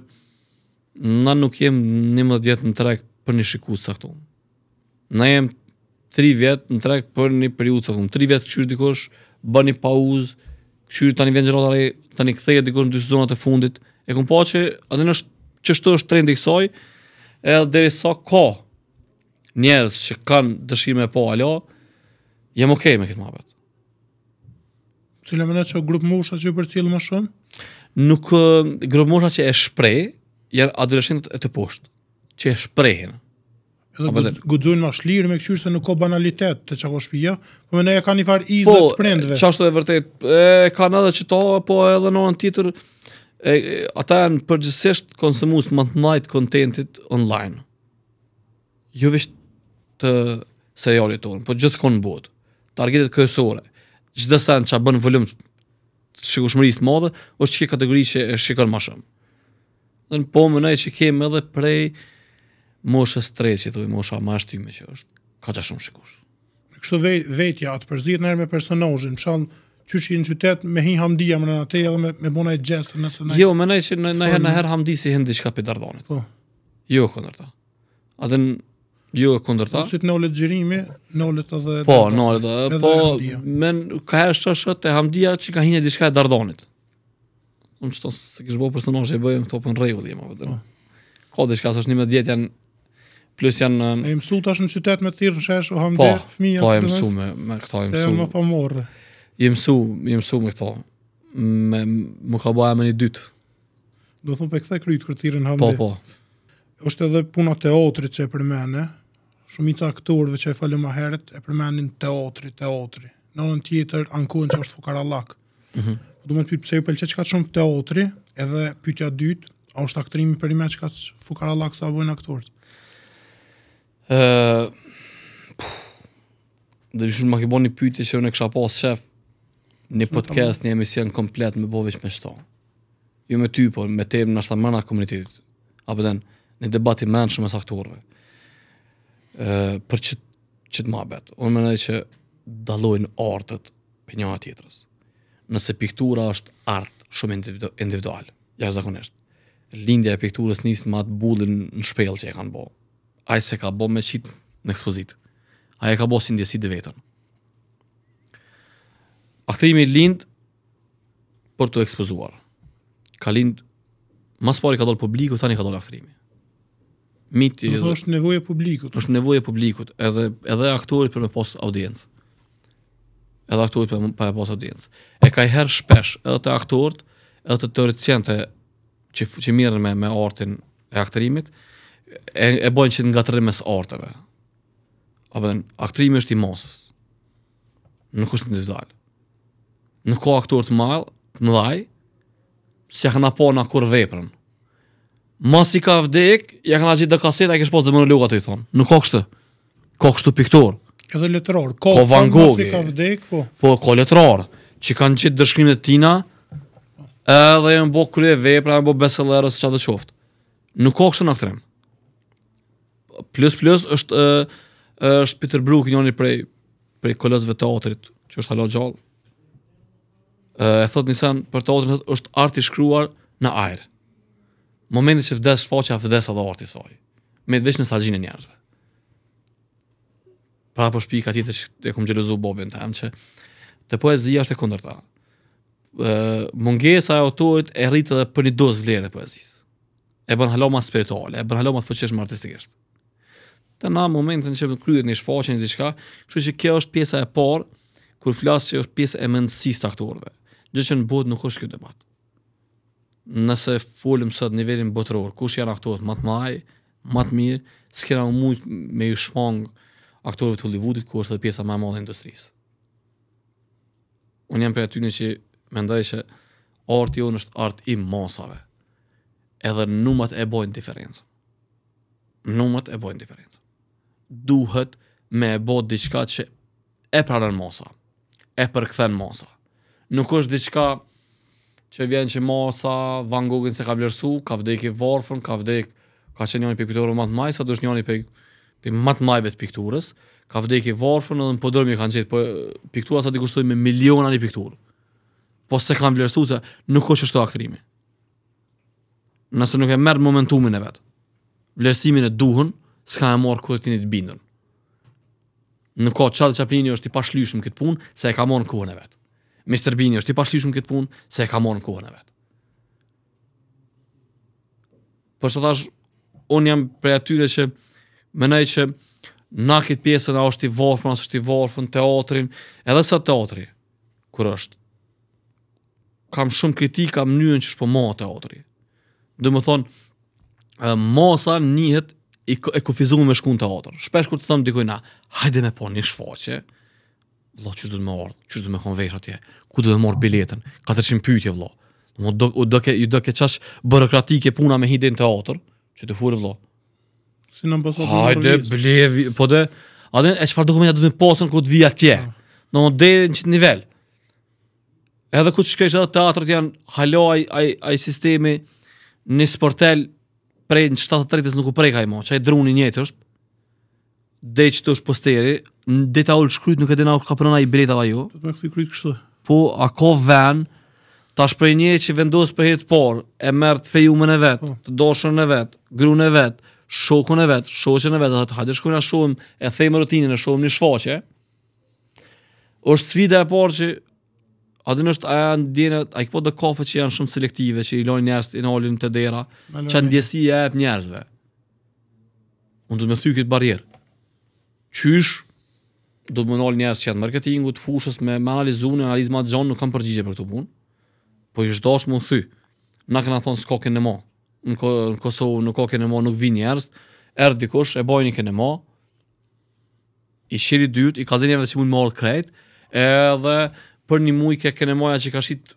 B: na nuk jem 11 vjet në trek për një shikues këtu. Na jem 3 vjet në trek për një periudhë këtu, 3 vjet qyrë bën një pauzë, kthyr tani vjen gjërat tani tani kthehet diku në dy sezonat e fundit. E kam paqë, atë nësh ç'është është trendi i kësaj, edhe deri sa ka njerëz që kanë dëshirë po alo, jam okay me këtë mapë.
A: Ti më në çog grup mosha që
B: përcjell më shumë? Nuk eh, grup mosha që e shpreh, janë adoleshentët e të poshtë, që e shprehin edhe dhe...
A: guxojnë më shlirë me kështu se nuk ka banalitet të çako shtëpia, po më ne kanë një farë izë po, të prindve. Po,
B: çashtu e vërtet, e kanë edhe çito, po edhe në anë tjetër e, e, ata janë përgjithsisht konsumues më të të contentit online. Jo vetë të serialit tonë, po gjithkon bot. Targetet kryesore. Çdo sen çka bën volum shikueshmërisë të madhe, është çka kategori që e shikon po, më shumë. në po mënaj që kemi edhe prej moshës tretë që thoj mosha më ashtu më që është ka ta shumë shikues.
A: Kështu ve vetja të përzihet ndër me personazhin, më thon qysh i në qytet me hi Hamdia më në atë edhe me me bona gjestë nëse ne. Jo, më nai që në herë her
B: Hamdi si hendi çka pe dardhonit. Po. Jo kundërta. A do jo kundërta? Po sit në ulë xhirimi,
A: në ulë edhe Po, në ulë, po
B: men, ka herë shoh te Hamdia që ka hinë diçka e dardhonit. Unë që tonë se kishë bërë personaj e bëjmë, këto për në regullë jema, vëtëra. Po, po. Ka dhe që ka së është një më djetë janë plus janë e um, mësu tash në qytet me thirrën
A: shesh u ham po, dhe fëmia po, s'e mësu me me këto e mësu më po morr
B: i mësu i mësu me këta, me më ka bëja më në dytë
A: do thonë pe kthe kryt kur thirrën ham dhe po po është edhe puna e teatrit që e përmendë shumica aktorëve që e falë më herët e përmendin teatri teatri në një teatër ankuën që është fukarallak mm -hmm. do më thit pse ju pëlqen çka shumë teatri edhe pyetja dytë A është aktrimi për i me që ka fukara sa vojnë aktorët?
B: Dhe vishun ma ke bo një pyti që unë e kësha pas shef Një podcast, një emision komplet me bovesh me shto Jo me ty, po me temë po në ashtë të mëna komunitetit Apo den, një debati men shumë e saktorve e, Për që, që të mabet Unë menej që dalojnë artët për njëa tjetërës Nëse piktura është artë shumë individual Ja zakonisht Lindja e pikturës njësën ma të bullin në shpelë që e kanë bohë ai se ka bo me qitë në ekspozitë. Ajë ka bo si ndjesi dhe vetën. Akthimi lindë për të ekspozuar. Ka lindë, mas pari ka dollë publiku, tani ka dollë akthimi. Miti, në thë është nevoje publikut. është nevoje publikut, edhe, edhe aktorit për me posë audiencë. Edhe aktorit për me posë audiencë. E ka i herë shpesh, edhe të aktorit, edhe të të që, që mirën me, me artin e aktorimit, e, e bojnë që të nga të mes orteve. A përden, aktrimi është i masës. Nuk është individual. Nuk ka aktorë të malë, të dhaj, si ja këna po në akur veprën. Masi ka vdek, ja këna gjithë dhe kaseta, e kështë posë dhe më në të i thonë. Nuk ka kështë, ka kështë piktur. Edhe letrar, ko ka Van Gogh. Masi ka vdek, po. Po, ko letrar, që kanë gjithë dërshkrimit tina, edhe e më bo krye vepra, e më bo që atë qoftë. Nuk ka kështë në aktrimë plus plus është është Peter Brook njëri prej prej kolosëve të teatrit që është hala gjallë. Ë e thot Nissan për teatrin është art i shkruar në ajër. Momentin që vdes shfaqja vdes edhe arti i saj. Me vetësh në sallxhin e njerëzve. Pra po shpik aty të e kum xhelozu Bobin tam që te poezia është e kundërta. Ë mungesa e autorit e rrit edhe për një dozë vlerë poezisë. E bën hala më spirituale, e bën hala më fuqishme artistikisht të na momentin që kryet një një diçka, kështu që kjo është pjesa e parë kur flas që është pjesë e mëndësis të aktorëve. Gjë që në botë nuk është kjo debat. Nëse folim sot në nivelin botëror, kush janë aktorët më të mëdhenj, më të mirë, s'kena u mujtë me i shmang aktorëve të Hollywoodit ku është pjesa më e madhe industrisë. Unë jam për aty që mendoj ndaj që artë jo nështë artë i masave. Edhe numët e bojnë diferencë. Numët e bojnë diferencë duhet me e bot diçka që e prarën masa, e përkëthen masa. Nuk është diçka që vjen që masa, Van gogh se ka vlerësu, ka vdek i varfën, ka vdek, ka qenë njëni për pikturën matë majë, sa dush është njëni për matë majëve të pikturës, ka vdek i varfën edhe në podërmi kanë qenë, po piktura sa të kushtoj me miliona një pikturë, po se kanë vlerësu se nuk është është të akrimi. Nëse nuk e merë momentumin e vetë, vlerësimin e duhen, s'ka e morë kohetin e të bindën. Në kohë qatë që është i pashlyshmë këtë punë, se e ka morë në kohën e vetë. Mr. Bini është i pashlyshmë këtë punë, se e ka morë në kohën e vetë. Për po së thash, unë jam prej atyre që më që na këtë pjesën a është i vorfën, a është i vorfën, teatrin, edhe sa teatri, kur është. Kam shumë kritika më njën që shpo ma teatri. Dë më thonë, mosa njëhet i e kufizuar me në teatr. Shpesh kur të them dikujt na, hajde me punë po një shfaqe. Vëllai çu do të marr, çu do të më konvesh atje. Ku do të marr biletën? 400 pyetje vëllai. Do do ke, do ke, do ke çash burokratike puna me hidin teatr, çu të furë vëllai.
A: Si në mbasot Hajde,
B: blevi, po dhe... A e që dokumenta dokumentat me posën ku të vija tje. Ah. Në më dhe në qëtë nivel. Edhe ku të shkesh edhe teatrët janë, halaj, ai, ai sistemi, një sportel, prej në 7 të nuk u prej ka i mo, që a i druni njëtë është, dhe që të është posteri, në deta ullë shkryt nuk e dina ullë ka përnëna i breta vajo, po a ka ven, ta shprej një që vendosë për hitë por, e mërë të fejumën e vetë, oh. Po. të doshën e vetë, grunë e vetë, shokën e vetë, shoqën e vetë, dhe të hajtë shkujnë a shumë, e thejmë rutinën, e shumë një shfaqe, është sfida e parë që A dhe nështë aja në djene, a i këpo dhe kafe që janë shumë selektive, që i lojnë njerës të inolin të dera, që në djesi e e për njerësve. Unë dhe me thy këtë barjerë. Qysh, dhe me nëllë njerës që janë marketingu, të fushës me me analizun, në analizma të gjonë, nuk kam përgjigje për këtu punë, po i është më thy. Në këna thonë së kokën e ma. Në Kosovë në kokën e ma nuk vi njerës, erë dikush, e bojnë i kazenjeve që mund më orë krejt, edhe për një mujë ke kenë moja që ka shit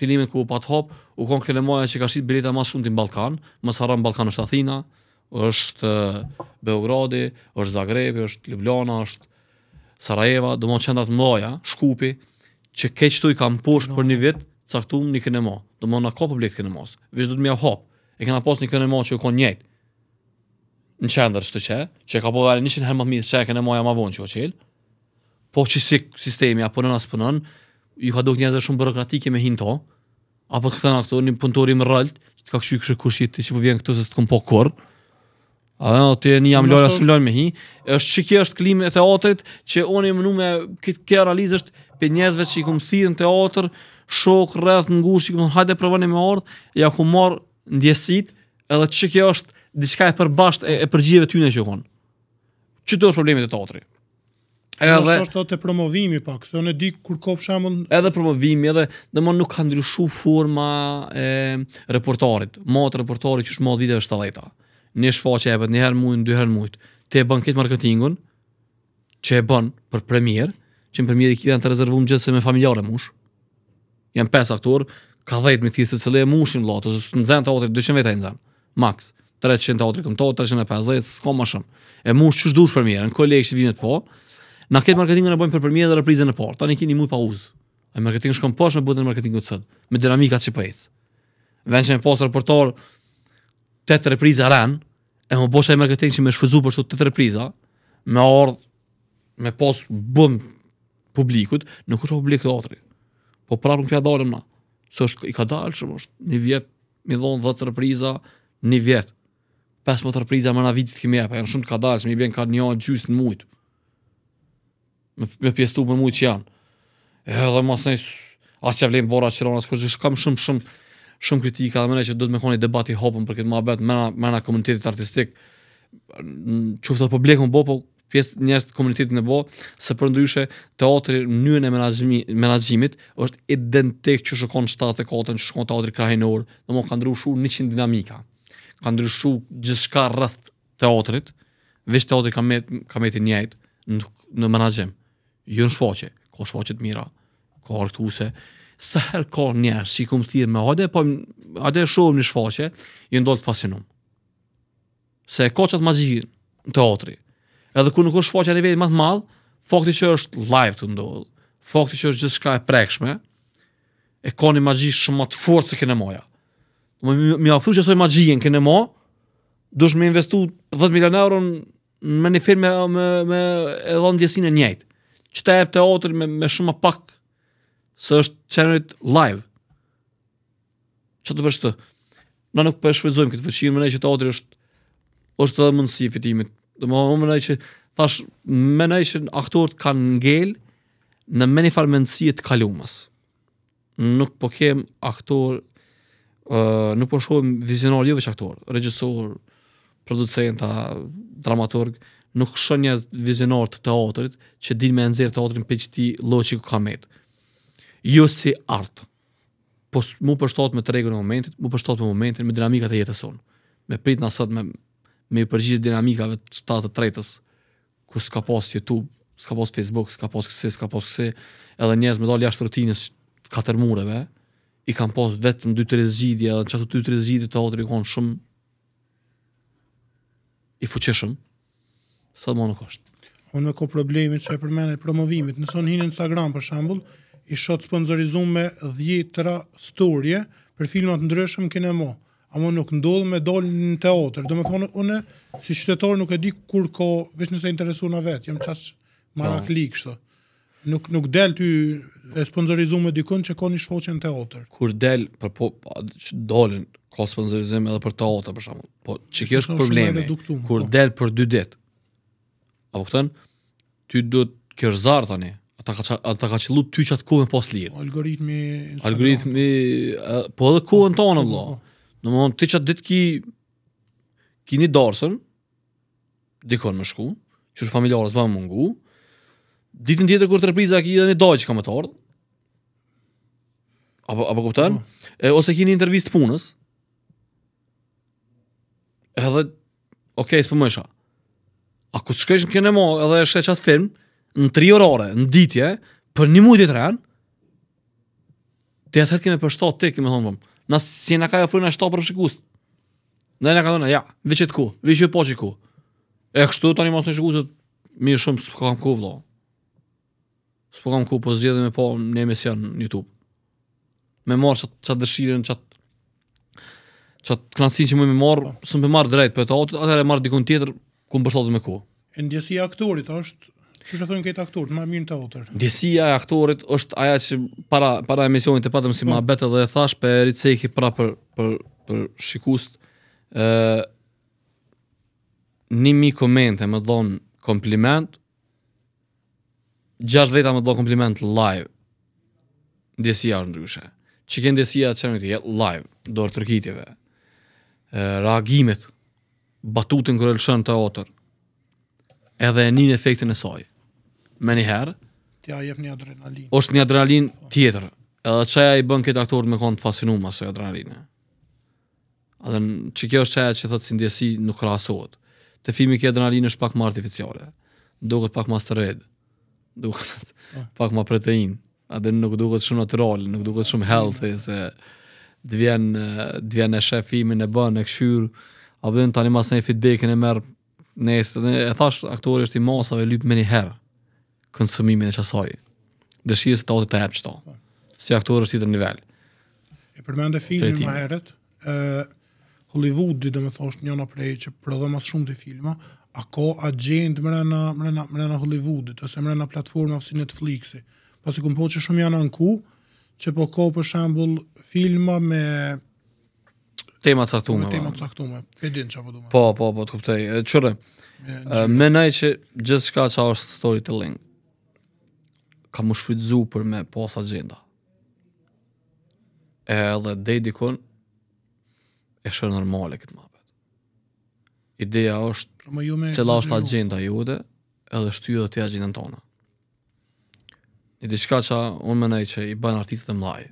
B: fillimin ku pa të hop, u kanë kenë moja që ka shit bileta më shumë në Ballkan, më sa ran Ballkan është Athina, është Beogradi, është Zagrebi, është Ljubljana, është Sarajevo, do të thonë çanda Shkupi, që keq këtu i kanë push për një vit caktum në kenë mo. Do të thonë na ka publik kenë mos. Vish do të më hap. E kanë pas në kenë mo që u kanë njëjtë në qëndër së të që, që ka po dhe një herë më të mjë të që e këne moja ma vonë që o qëllë, po që si sistemi, apo në nësë pënën, ju ka dukë njëzë shumë bërokratike me hinto, apo të këtë në një punëtori më rëllët, që të ka këshu i këshu i i të që po vjenë këtu, se së të këmë po korë, a dhe në të një jam lojë asë në me hi, është që kje është klim e teatrit, që onë e mënu me këtë kje realizështë pe njerëzve që i këmë thirë në atër, shokë, rëth, në ngush, që i këmë hajde përvën e me ardhë, ja ku marë ndjesit, edhe që kje është diçka e përbasht e, e përgjive të të të të të është problemet e teatrit? Edhe edhe është ato te promovimi pak, se unë di kur ka për shembull edhe promovimi edhe domon nuk ka ndryshuar forma e reportorit. Mot reportori që shmod vite është talleta. Në shfaqje e bën një herë muj, dy herë muj. Ti e bën kit marketingun që e bën për premier, që në premier i kia të rezervuam gjithsesi me familjare mush. Jan pesë aktor, ka 10 me thjesë se le mushin lot ose të nzen të otit 200 vetë nzen. maks, 300 otit këmtot, 350 s'ka më shumë. E mush çdo dush për mirë, në kolegë që vjen të po. Na ket marketingun e bëjmë për përmirësi dhe reprizën në port. Tani keni shumë pauzë. Ai marketingu shkon poshtë me butën e marketingut sot, me dinamika që po ecë. Vënë se post raportor tetë repriza ran, e mos bosha e marketingu që më shfuzu për këto tetë repriza, me ord me pos bum publikut, në kusht publik të otrit. Po prapun pja dalëm na. Së është i ka dalë shumë është, një vjetë, një dhonë dhe të rëpriza, një vjetë. Pes më të rëpriza më nga vitit të kime e, pa janë shumë të ka dalë, që mi bjenë ka një anë gjusë në mujtë me, me pjestu me mujtë që janë. Edhe mas nëjës, asë që vlejmë bora që ronë, asë kam shumë, shumë, shumë kritika dhe mene që do të me koni debati hopën për këtë më abet, mena, mena komunitetit artistik, qëftë të më bo, po pjesë njerëz të komunitetit në bo, se për ndryshe teatri njën e menaxhimit është identik që shkon 74 kotën, që shukon teatri krahinor, domon ka ndryshuar 100 dinamika. Ka ndryshuar gjithçka rreth teatrit, veç teatri ka ka me të njëjtë në, në Jo në shfoqe, ka shfoqe të mira, ka arktuse, sa her ka njerë që i kumë thirë me ade, po ade shumë një shfoqe, ju ndodhë të fasinum. Se ka qatë ma gjithë në teatri, edhe ku nuk është shfoqe një vetë matë madhë, fakti që është live të ndodhë, fakti që është gjithë shka e prekshme, e ka një ma gjithë shumë atë forë se këne moja. Më më afru që sojë ma gjithë në këne mo, dush me investu 10 milion euro në me një firme me, me edhe në djesin e njëjtë që ta të me, me shumë pak së është qenërit live që të përshëtë na nuk për shvizojmë këtë fëqinë më që ta është është të dhe mundësi fitimit dhe më më nej që tash më nej që aktorët kanë ngelë, në meni farë kalumës nuk po kem aktorë Uh, nuk po shohim vizionar jo veç aktor, regjisor, producenta, dramaturg, nuk shon një vizionar të teatrit që din me nëzirë teatrin për qëti lloçi që ka metë. Jo si artë, po mu përshtot me tregun e momentit, mu përshtot me momentin, me dinamikat e jetës sonë. Me prit sot me, me përgjithë dinamikave të të të tretës, ku s'ka pas YouTube, s'ka pas Facebook, s'ka pas kësi, s'ka pas kësi, edhe njerëz me dalë jashtë rutinës katër mureve, i kam pas vetëm 2-3 zgjidhje, edhe të 2-3 zgjidhje të autri shumë i sot më nuk është.
A: Unë me ko problemi që e përmenet promovimit, në unë hinë Instagram për shambull, i shot sponsorizum me dhjetra storje për filmat ndryshëm kine mo, a më nuk ndodhë me dollë në teatrë. Dhe me thonë, une, si qytetor nuk e di kur ko, vishë nëse interesu në vetë, jam qasë marak po. likë shtë. Nuk, nuk del të e sponsorizum me dikun që ko një shfoqen në teatrë.
B: Kur del, për po, që po, dollin, ka sponsorizim edhe për teatrë, për shumë. Po, që kjo është problemi, kur po. del për dy ditë, apo këtën, ty do të kërzarë tani, ata ka, ka qëllu ty që atë kohën pas lirë. Algoritmi... Algoritmi... Po edhe kohën anë vlo. Në mëndë, ty që atë ditë ki... Ki një darësën, dikon më shku, që është familjarës më mungu, ditën tjetër kur të repriza ki edhe një dajë që ka më tardë, apo, apo këpëtan, po. ose ki një intervjist punës, edhe... Okej, okay, s'pëmësha a ku të shkesh në kjene mo edhe e shkesh atë film, në tri orore, në ditje, për një mujtë i të rejnë, të e thërë kime për shtot të, kime thonë, në si në ka e ofrinë në shtot për shikus, në e në ka thonë, ja, vëqit ku, vëqit po që ku, e kështu të një në shikusit, mi shumë së kam ku vlo, së kam ku, po zgjedi po me po në emision në YouTube, me marë qatë, qatë dëshirin, qatë qatë knatësin që më më marë, së më marë drejt për po të autit, atër e marë dikun tjetër, ku mbështoten me ku.
A: E ndjesia e aktorit është, çfarë thonë këta aktorë, më mirë të otër.
B: Ndjesia e aktorit është ajo që para para emisionit të patëm si më po. bëtë dhe e thash për Ricehi para për për për shikues ë në mi komente më dhon kompliment. gjash dhejta më dhon kompliment live. Ndjesia është ndryshe. Që kënë ndjesia çfarë ti live dorë tërkitjeve, ë reagimet batutin kërë lëshën të otër, edhe një në efektin e saj. Me një herë,
A: Tja jep një adrenalin.
B: është një adrenalin tjetër. Edhe qëja i bën këtë aktorët me konë të fascinumë asoj adrenalinë. Edhe në që kjo është qëja që thotë si ndjesi nuk krasohet. Të filmi kjo adrenalin është pak më artificiale. Ndokët pak më steroid. Ndokët po. pak më protein. Edhe nuk duket shumë natural, nuk duket shumë healthy, se të vjen, të vjen e shef filmin e bën, e këshyrë, A vëndë tani masën një feedback e merë Në e e thash aktori është i masë A lypë me një herë konsumimin e qësaj Dëshirë se të otë të epë qëta po. Si aktori është i të nivel
A: E përmende filmin më ma eret Hollywoodi dhe më me një në prej Që prodhë masë shumë të filma A ko a gjendë në, në, në Hollywoodit Ose mre në platforma si Netflixi Pas i po që shumë janë anku, ku Që po ko për shambull Filma me
B: tema të caktuar. Tema të
A: caktuar. Po din çfarë po do të
B: Po, po, po, të kuptoj. Çore. Më nai që gjithçka çka është storytelling. Kam u shfrytzuar për me pas agjenda. Edhe dikon, e është normale këtë mapë. Ideja është që po, la është agenda ju edhe edhe shtyu edhe të agjendën tona. Një diçka që unë menej që i bën artistët e mlaj,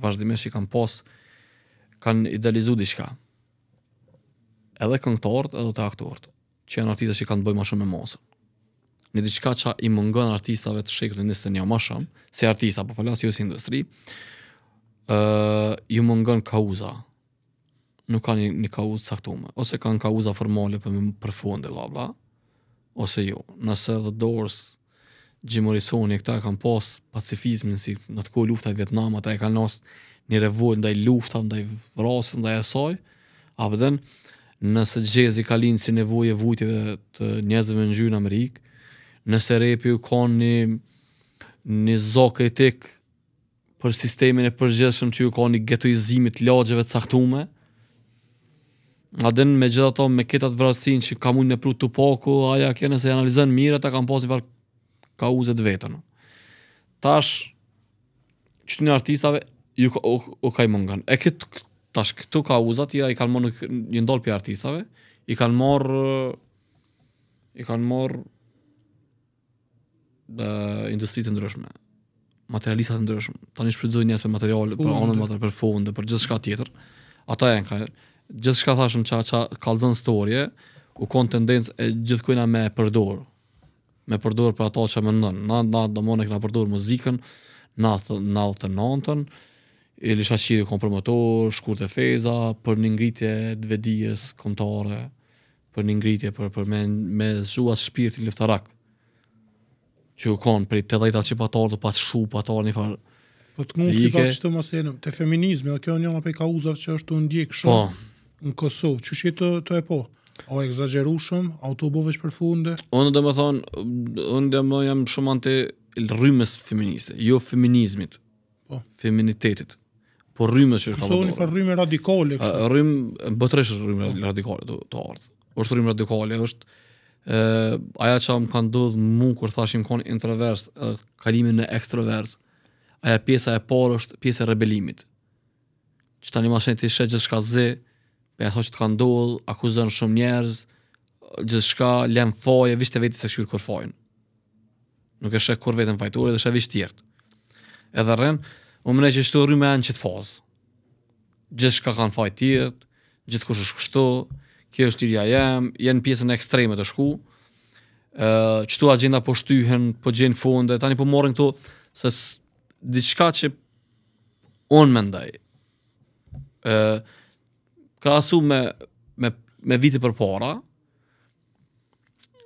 B: vazhdimesh i kam posë kanë idealizu diçka. Edhe këngëtarët, edhe të aktorët, që janë artistët që kanë bëjë më shumë me mosë. Në diçka që i mungon artistave të shekut të një më shumë, si artista, po falas ju jo si industri, uh, ju mungon kauza. Nuk kanë një, një kauzë saktume, ose kanë kauza formale për më e bla bla, ose jo. Nëse The Doors Jim e këta kanë pas pacifizmin si në të kohë lufta e Vietnamit, ata e kanë nosë një revoj ndaj lufta, ndaj vrasë, ndaj asaj, apo dhe nëse gjezi ka linë si nevoj e vujtjeve të njëzëve në gjyë në Amerikë, nëse repi u ka një, një zokë e për sistemin e përgjeshëm që u ka një getoizimit lagjeve të saktume, A den me gjitha to me këtë atë vrasin që ka mund në pru të poku, aja kjene se analizën mirë, ta kam pas një ka uzet vetën. Tash, qëtë një artistave, ju ka, u, u ka i mungan. E këtë tash këtu ka uzat, i kanë marrë një ndolë për artistave, i kanë marrë i kanë marrë uh, industri të ndryshme, Materialista të ndryshme, tani një shpridzoj për materiale, për të materiale, për fonde, për gjithë shka tjetër, ata e në ka, gjithë shka thashën qa, qa kalëzën storje, u konë tendencë e gjithë kujna me përdorë, me përdorë për ata që më ndonë, na, na do mone këna përdor muzikën, na, na të nantën, e lisha qiri kompromotor, shkurt e feza, për një ngritje të vedijës kontore, për një ngritje për, për me, me zhua shpirti lëftarak, që u konë për i të dhejta që patarë të patë shu, patarë një farë, Po të mund të thotë çto
A: mos jenë te feminizmi, kjo është njëra prej kauzave që është u ndjek po. shumë. Po. Në Kosovë, çu shitë to e po. O egzageru shumë, a u të bove për funde?
B: Unë dhe më thonë, unë dhe më jam shumë anti rrymës feministe, jo feminizmit, po. feminitetit po rrymë që është ka vënë. Sonë për
A: rrymë radikale.
B: Rrymë botresh rrymë radikale të të art. Është rrymë radikale është ë aja që më kanë dhënë mu kur thashim kon introvert kalimin në ekstrovert. Aja pjesa e parë është pjesa e rebelimit. Që tani mashen ti shet gjithçka zë, po e thosh të kanë dhënë, akuzon shumë njerëz gjithçka lëm fojë vetë të vetë se kush kur fojën. Nuk e sheh kur vetëm fajtorë dhe shavish Edhe rën, më mëne që shtu rrime e në qëtë fazë. Gjithë shka kanë fajtë tjetë, gjithë kush është kështu, kjo është tirja jem, jenë pjesën ekstreme të shku, e, qëtu agenda po shtyhen, po gjenë fonde, tani po morën këtu, se diçka që unë më ndaj, krasu me, me, me viti për para,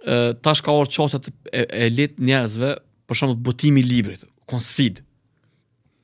B: e, tash ka orë qasët e, e njerëzve, për shumë të botimi librit, konsfidë,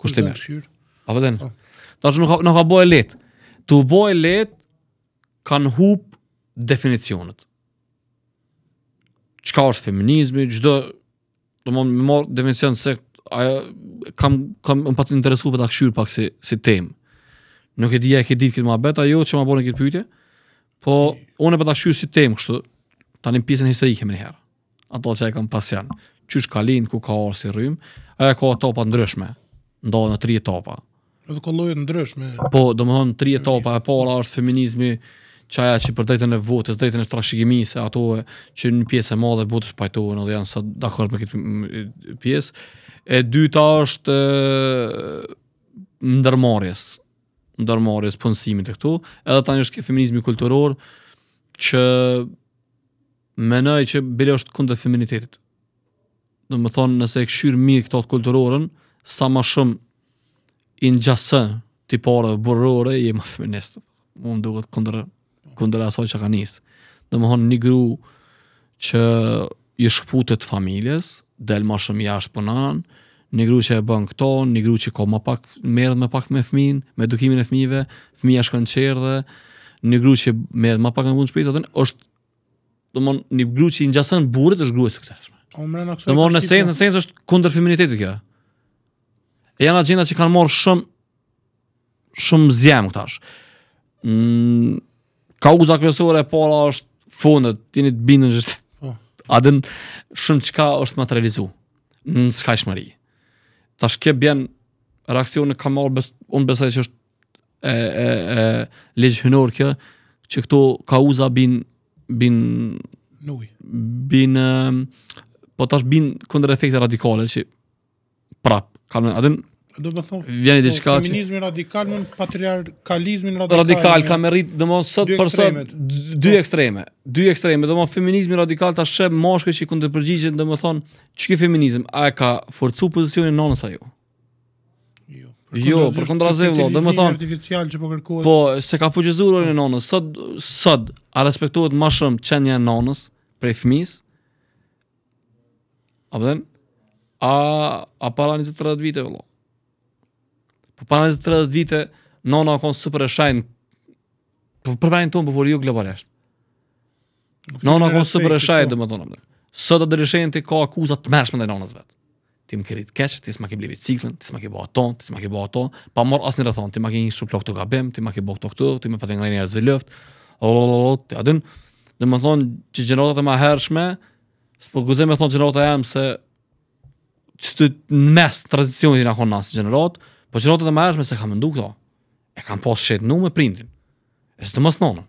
B: kusht mirë. A të den? që nuk, nuk ka bo letë. Të bo letë, kanë hup definicionet. Qka është feminizmi, do të më më marë definicion se ajo, kam, kam më patë interesu për të akshyrë pak si, si temë. Nuk e dija e ke ditë këtë ma beta, jo që më bërë këtë pyetje. po unë për të akshyrë si temë kështu, tani pjesën historike më herë, Ato që e kam pasjanë, Çysh kalin, ku ka orë si rrymë, ka topa ndryshme ndohë në tri etapa.
A: Edhe lloje të ndryshme.
B: Po, do më thonë, tri etapa e para është feminizmi, çaja që për drejtën e votës, drejtën e trashëgimisë, ato që në pjesë e madhe votës pajtohen, edhe janë sa dakord me këtë pjesë. E dyta është ndërmarjes, ndërmarjes punësimit e këtu, edhe tani është feminizmi kulturor, që menoj që bile është kundër feminitetit. Do më thonë, nëse e këshyrë mirë këtë atë kulturorën, sa ma shumë i në gjasën t'i pare burrore, i ma feminist. Mu më duket këndër, këndër asoj që ka njësë. Dhe më honë një gru që i shputet familjes, del më shumë jashtë punan, një gru që e bën këto, një gru që ka më pak merret më pak me fëmin, me edukimin e fëmijëve, fëmia shkon çerdhe, një gru që merret më pak në punë shtëpi, atë është domon një gru që i ngjason burrit është grua e suksesshme.
A: Domon në sens, në sens
B: është kundër feminitetit kjo e janë agjenda që kanë morë shumë shumë zjem këtash. Mm, ka u guza kryesore e para është fundët, tini të bindën që oh. Po. adën shumë qëka është materializu në s'ka shmëri. Tash kje bjen reakcionë në marë, bes, unë besaj që është e, e, e, legjë hënorë kjo, që këto ka uza bin bin Nui. bin ehm, po tash bin kundër efekte radikale që prap adën, do të thonë vjen po, di
A: feminizmi radikal mund patriarkalizmin radikal radikal ka merrit domon sot për sa dy
B: ekstreme dy ekstreme domon feminizmi radikal tash shem moshkë që kundër përgjigjen domon ç'ki feminizëm a e ka forcu pozicionin nonës sa ju Jo, për jo, kontrazë vëllë, do të thonë artificial që po kërkohet. Po, se ka fuqizuar rolin e nonës. Sot sot a respektohet më shumë çënia e nonës prej fëmis? Apo a a paranë të tradhvitë vëllë? po para 30 vite nona kon super shajn po për vajin ton po vuri jo globalisht
A: nona kon super shajn
B: domethënë po. sot adoleshenti ka akuzat të mërshme ndaj nonës vet ti më kërit keq, ti s'ma ke blivi ciklën, ti s'ma ke bëhë ton, ti s'ma ke bëhë ton, pa mor asë një rëthon, ti ma ke një shumë plok të gabim, ti ma ke bëhë të këtu, ti me pëtë nga një njërë zëllëft, o, ti adin, dhe më thonë që gjenotat e ma hershme, s'po guzim me thonë gjenotat e em se që të në mes tradicionit i në akon nasë gjenotat, Po që notët e më ershme se kam ndu këto, e kam pas shetë nuk me prindin, e se të mësë nonën.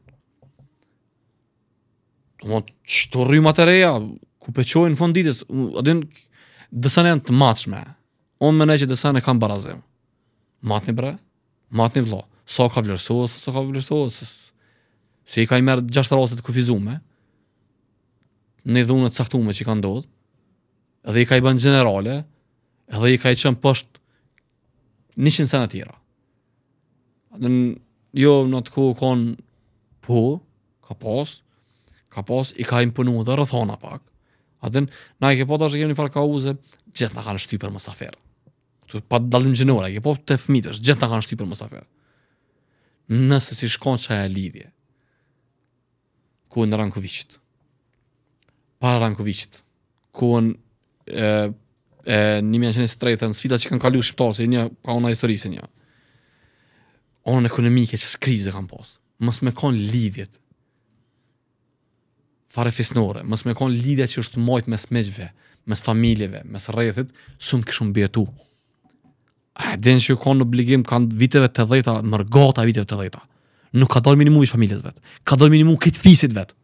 B: Të më që të rrymë atë reja, ku peqojnë në fond ditës, adin, dësën e në të matshme, onë më ne që dësën e kam barazim. Matë një bre, matë një vlo, sa so ka vlerësohës, sa so ka vlerësohës, si so i ka i merë gjashtë rastet të këfizume, në i dhunët saktume që i ka ndodhë, edhe i ka i bënë generale, edhe i ka i qënë nishin sene tjera. Dhe jo në të ku kon po, ka pas, ka pas, i ka imponu dhe rëthona pak. Atë na i ke po të ashtë kemë një farë kauze, gjithë në kanë shty për mësafer. Këtu pa të dalin gjenore, i ke po të fmitës, gjithë në kanë shty për mësafer. Nëse si shkon që aja lidhje, ku në Rankovicit, para Rankovicit, ku në e një mjë qenë i së në sfida që kanë kalu shqiptarë, një ka ona a historisë një. Onë ekonomike që shkrizë dhe kanë posë, mës me konë lidhjet fare fisnore, mës me konë lidhjet që është mojtë mes meqve, mes familjeve, mes rejëthit, shumë këshum bjetu. A e që konë në obligim, kanë viteve të dhejta, mërgota viteve të dhejta, nuk ka dojnë minimu i shfamiljet vetë, ka dojnë minimu këtë fisit vetë.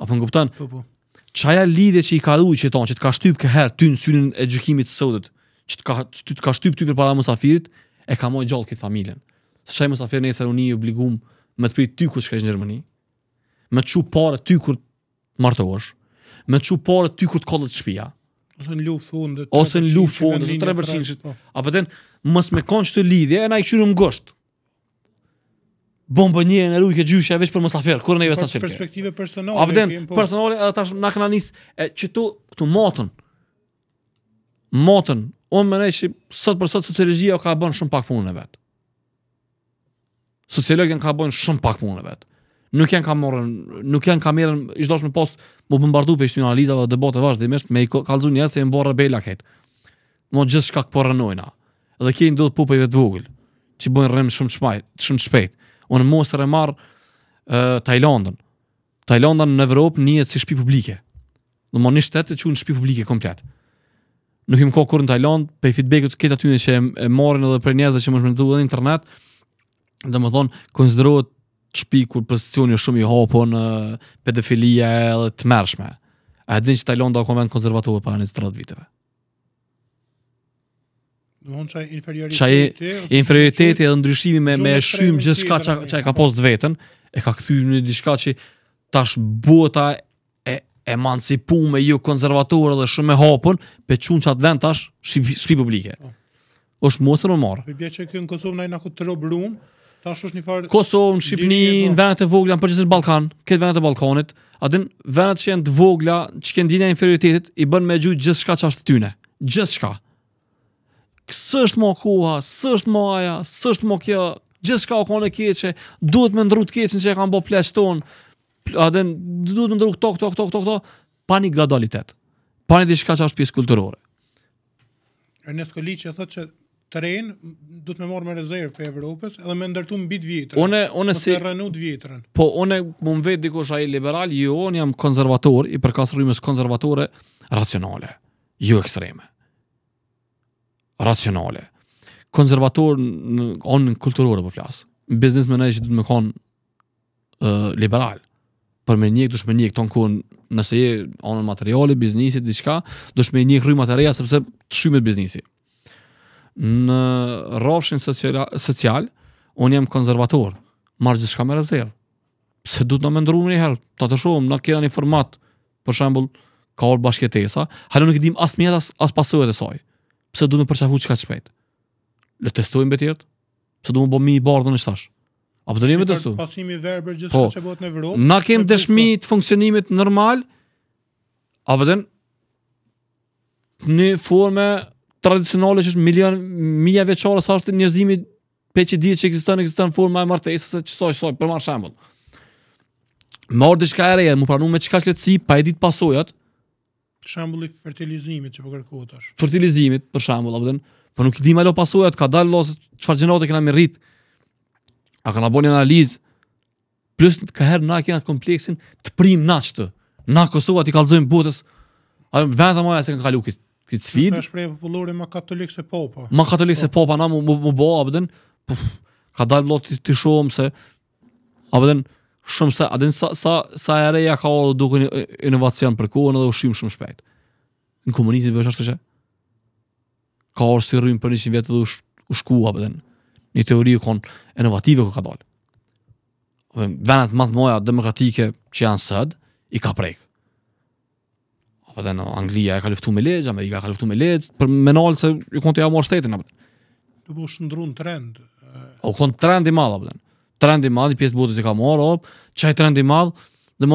B: A për në kuptan, po, po çaja lidhje që i ka dhënë që që të ka shtyp kë herë ty në synin e gjykimit të sotit, që të ka ty të ka shtyp ty përpara mosafirit, e ka më gjallë këtë familjen. Se çaj mosafir nëse unë i obligum me të prit ty kush ka në Gjermani. Me të çu parë ty kur martohesh. Me të çu parë ty kur të kollet shtëpia.
A: Ose në luftë fundit. Ose në luftë fundit, 3%.
B: Apo den mos me konç të lidhje, ai qyrë më gosht bombë një në rrugë gjyshja veç për mosafer kur ne vetë sa perspektive
A: personale apo den personale
B: ata tash na kanë nis e çtu këtu motën motën unë më nëse sot për sot sociologjia ka bën shumë pak punë vet sociologët kanë bën shumë pak punë vet nuk janë kanë marrën nuk janë kanë marrën i çdosh në post më bombardu pe shtyn analiza apo debate vazhdimisht me kallzun se e mborra bela kët mo gjithçka po rënojna dhe kanë ndodh pupave të vogël që bën rrem shumë shpejt shumë shpejt unë mos e marr uh, Tajlandën. Tajlanda në Evropë njihet si shtëpi publike. Do të thonë një shtet që është shtëpi publike komplet. Nuk im kohë kur në Tajland, pe feedback-ut këta aty që e marrin edhe për njerëz që mund të më ndihmojnë internet. dhe më thonë konsiderohet shtëpi kur pozicioni është shumë i hapur në pedofilia edhe të mërshme. A dinë që Tajlanda ka qenë për para 30 viteve.
A: Qaj e inferioriteti edhe ndryshimi me, me shym shumë çka që, e ka pas
B: vetën, e ka këthy një një që tash bota e emancipuar me ju jo konservatorë dhe shumë e hapur, pe qunë që atë vend tash shpi publike. O shë mosë në marë. bie
A: që Kosovë në e në na ku robë tash është një farë...
B: Kosovë në Shqipëni, në venet e vogla në përgjësit Balkan, këtë venet e Balkanit, atën venet që jenë të vogla, që kënë dinja inferioritetit, i bën me gjujtë gjithë shka që ashtë të tyne. Gjithë shka së është më koha, së është më aja, së është më kjo, gjithë shka o kone keqe, duhet me ndru të keqe që e kam bo pleqë ton, adhen, duhet me ndru këto, këto, këto, këto, këto, pa një gradualitet, pa një di shka që është pjesë kulturore.
A: Ernest Liqë e thot që të duhet me morë me rezervë për Evropës, edhe me ndërtu mbi bitë vjetërën,
B: one, one si, me të rënu të Po, one, më më vetë diko shaj liberal, jo, një jam konservator, i përkasë rrimës konservatore, racionale, jo ekstreme racionale. Konservator në onë kulturore për po flasë. Biznis me nëjë që dhëtë me konë uh, liberal. Për me njëk, dush me njëk tonë kënë nëse je anën materiale, biznisit, diqka, dush me njëk të reja, sepse të shumë e biznisit. Në rovshin social, social unë jem konservator. Marë gjithë shka me rezerë. Se dhëtë në mendru më njëherë. Ta të shumë, në kjera një format, për shembull, ka orë bashkjetesa, halë nuk i dim as mjetë asë as pasëve të saj pse du me përqafu që ka të shpejt. Le testojmë betjet, pse du me bëmi i bardhën e shtash. A për të rime testu?
A: Pasimi verber gjithë po, që bëhet në Evropë. Na kem
B: dëshmi të funksionimit normal, a për të një forme tradicionale që është milion, mijë veqara sa është peçi pe që ekziston që në formë forma e martesës, që soj, soj, për marë Mordishka Marë dhe e reje, pranuam pranu me qka shletësi, pa e ditë pasojat,
A: Shambulli fertilizimit që po kërkohet tash.
B: Fertilizimit për shembull, apo den, po nuk i dimë alo pasojat ka dalë los çfarë gjenote kena më rrit. A kanë bënë analizë plus ka herë na kena kompleksin të prim na çtë. Na Kosova ti kallzojm butës. A vëndha moja se kanë kalu kit kit sfidë. Tash
A: prej popullore më katolik se popa. Më katolik se po.
B: popa na mu mu bë apo den. Ka dalë lot ti shohm se apo den shumë sa, adin sa, sa, sa e reja ka o duke një inovacion për kohën edhe u shumë shumë shpejt. Në komunizim për është që? Ka orë si rrëjmë për një qënë vjetë edhe u shkua për Një teori u konë inovative ku ka dollë. Adin, venet matë moja demokratike që janë sëd, i ka prejkë. Apo dhe në Anglia e ka luftu me legjë, Amerika e ka luftu me legjë, për me nalë se ju konë të jamuar shtetin.
A: Të bo shëndru
B: në trend. O konë trend i madhë, dhe në trend i madh, pjesë botës e ka marrë, hop, çaj trend i madh, do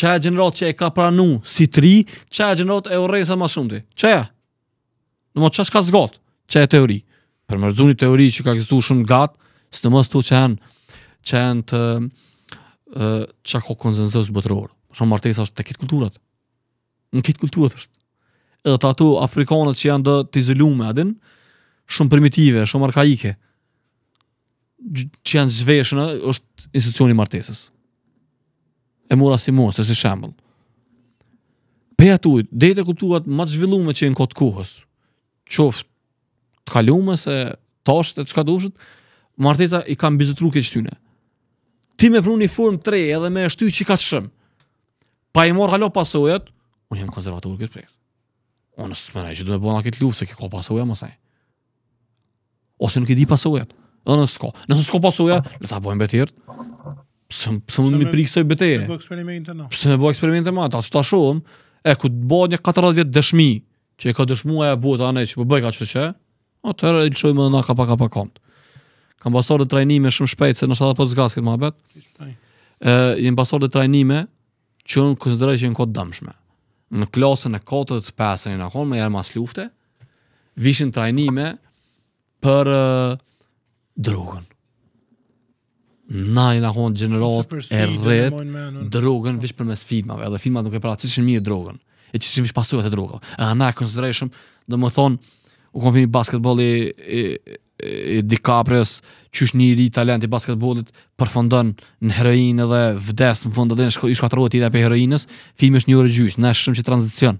B: çaja thonë gjenerat që e ka pranu si tri, çaja gjenerat e urresa më shumë ti. Çaj. Do të çaj ka zgjat, çaja teori. Për mërzuni teori që ka ekzistuar shumë gatë, së të që janë që janë të që ako konzenzës bëtërorë. Shumë martes është të kitë kulturat. Në kitë kulturat është. Edhe të ato Afrikanët që janë dhe të izolume, shumë primitive, shumë arkaike që janë zhveshën, është institucioni martesës. E mora si mos, e si shambull. Pe atu, dhejtë e kulturat ma të zhvillume që në kotë kohës, qoftë të kalume se tashtë e të shka dushët, martesa i kam bizitru këtë qëtyne. Ti me pru një form të rejë edhe me ty që i ka të shëmë. Pa i morë halo pasojat, unë jem konservatorë këtë prejtë. Unë së mëre, që du me bëna këtë luftë, se ki ka pasoja, mësaj. Ose nuk i di pasojat. Do në sko. Në sko pas uja, le ta bëjmë betir. Sëm sëm më priksoj betej. Do eksperimente no. Sëm bëj eksperimente më ato të tashum. E ku të bëj një 40 vjet dëshmi, që e ka dëshmuar ajo buta anë që po bëj kaq çfarë. Atëherë i lëshoj në na ka pak pak kont. Kam pasur të trajnime shumë shpejt se nëse ata po zgasket më habet. Ë, jam pasur të trajnime që unë konsideroj që janë kot dëmshme. Në klasën e kotë të pesën e na kon më janë mas lufte. Vishin trajnime për drogën. Nai na hon gjenerat e rrit drogën veç për mes filmave, edhe filmat nuk e para çishin mirë drogën. E çishin veç pasojat e drogës. Edhe na konsiderojshëm, domethën u konfirmi basketbolli i e di kapres çysh një ri talent i basketbollit përfundon në heroinë dhe vdes në fund të ditës shkoi shkatërrohet edhe për heroinës filmi është një orë gjysmë na shumë që tranzicion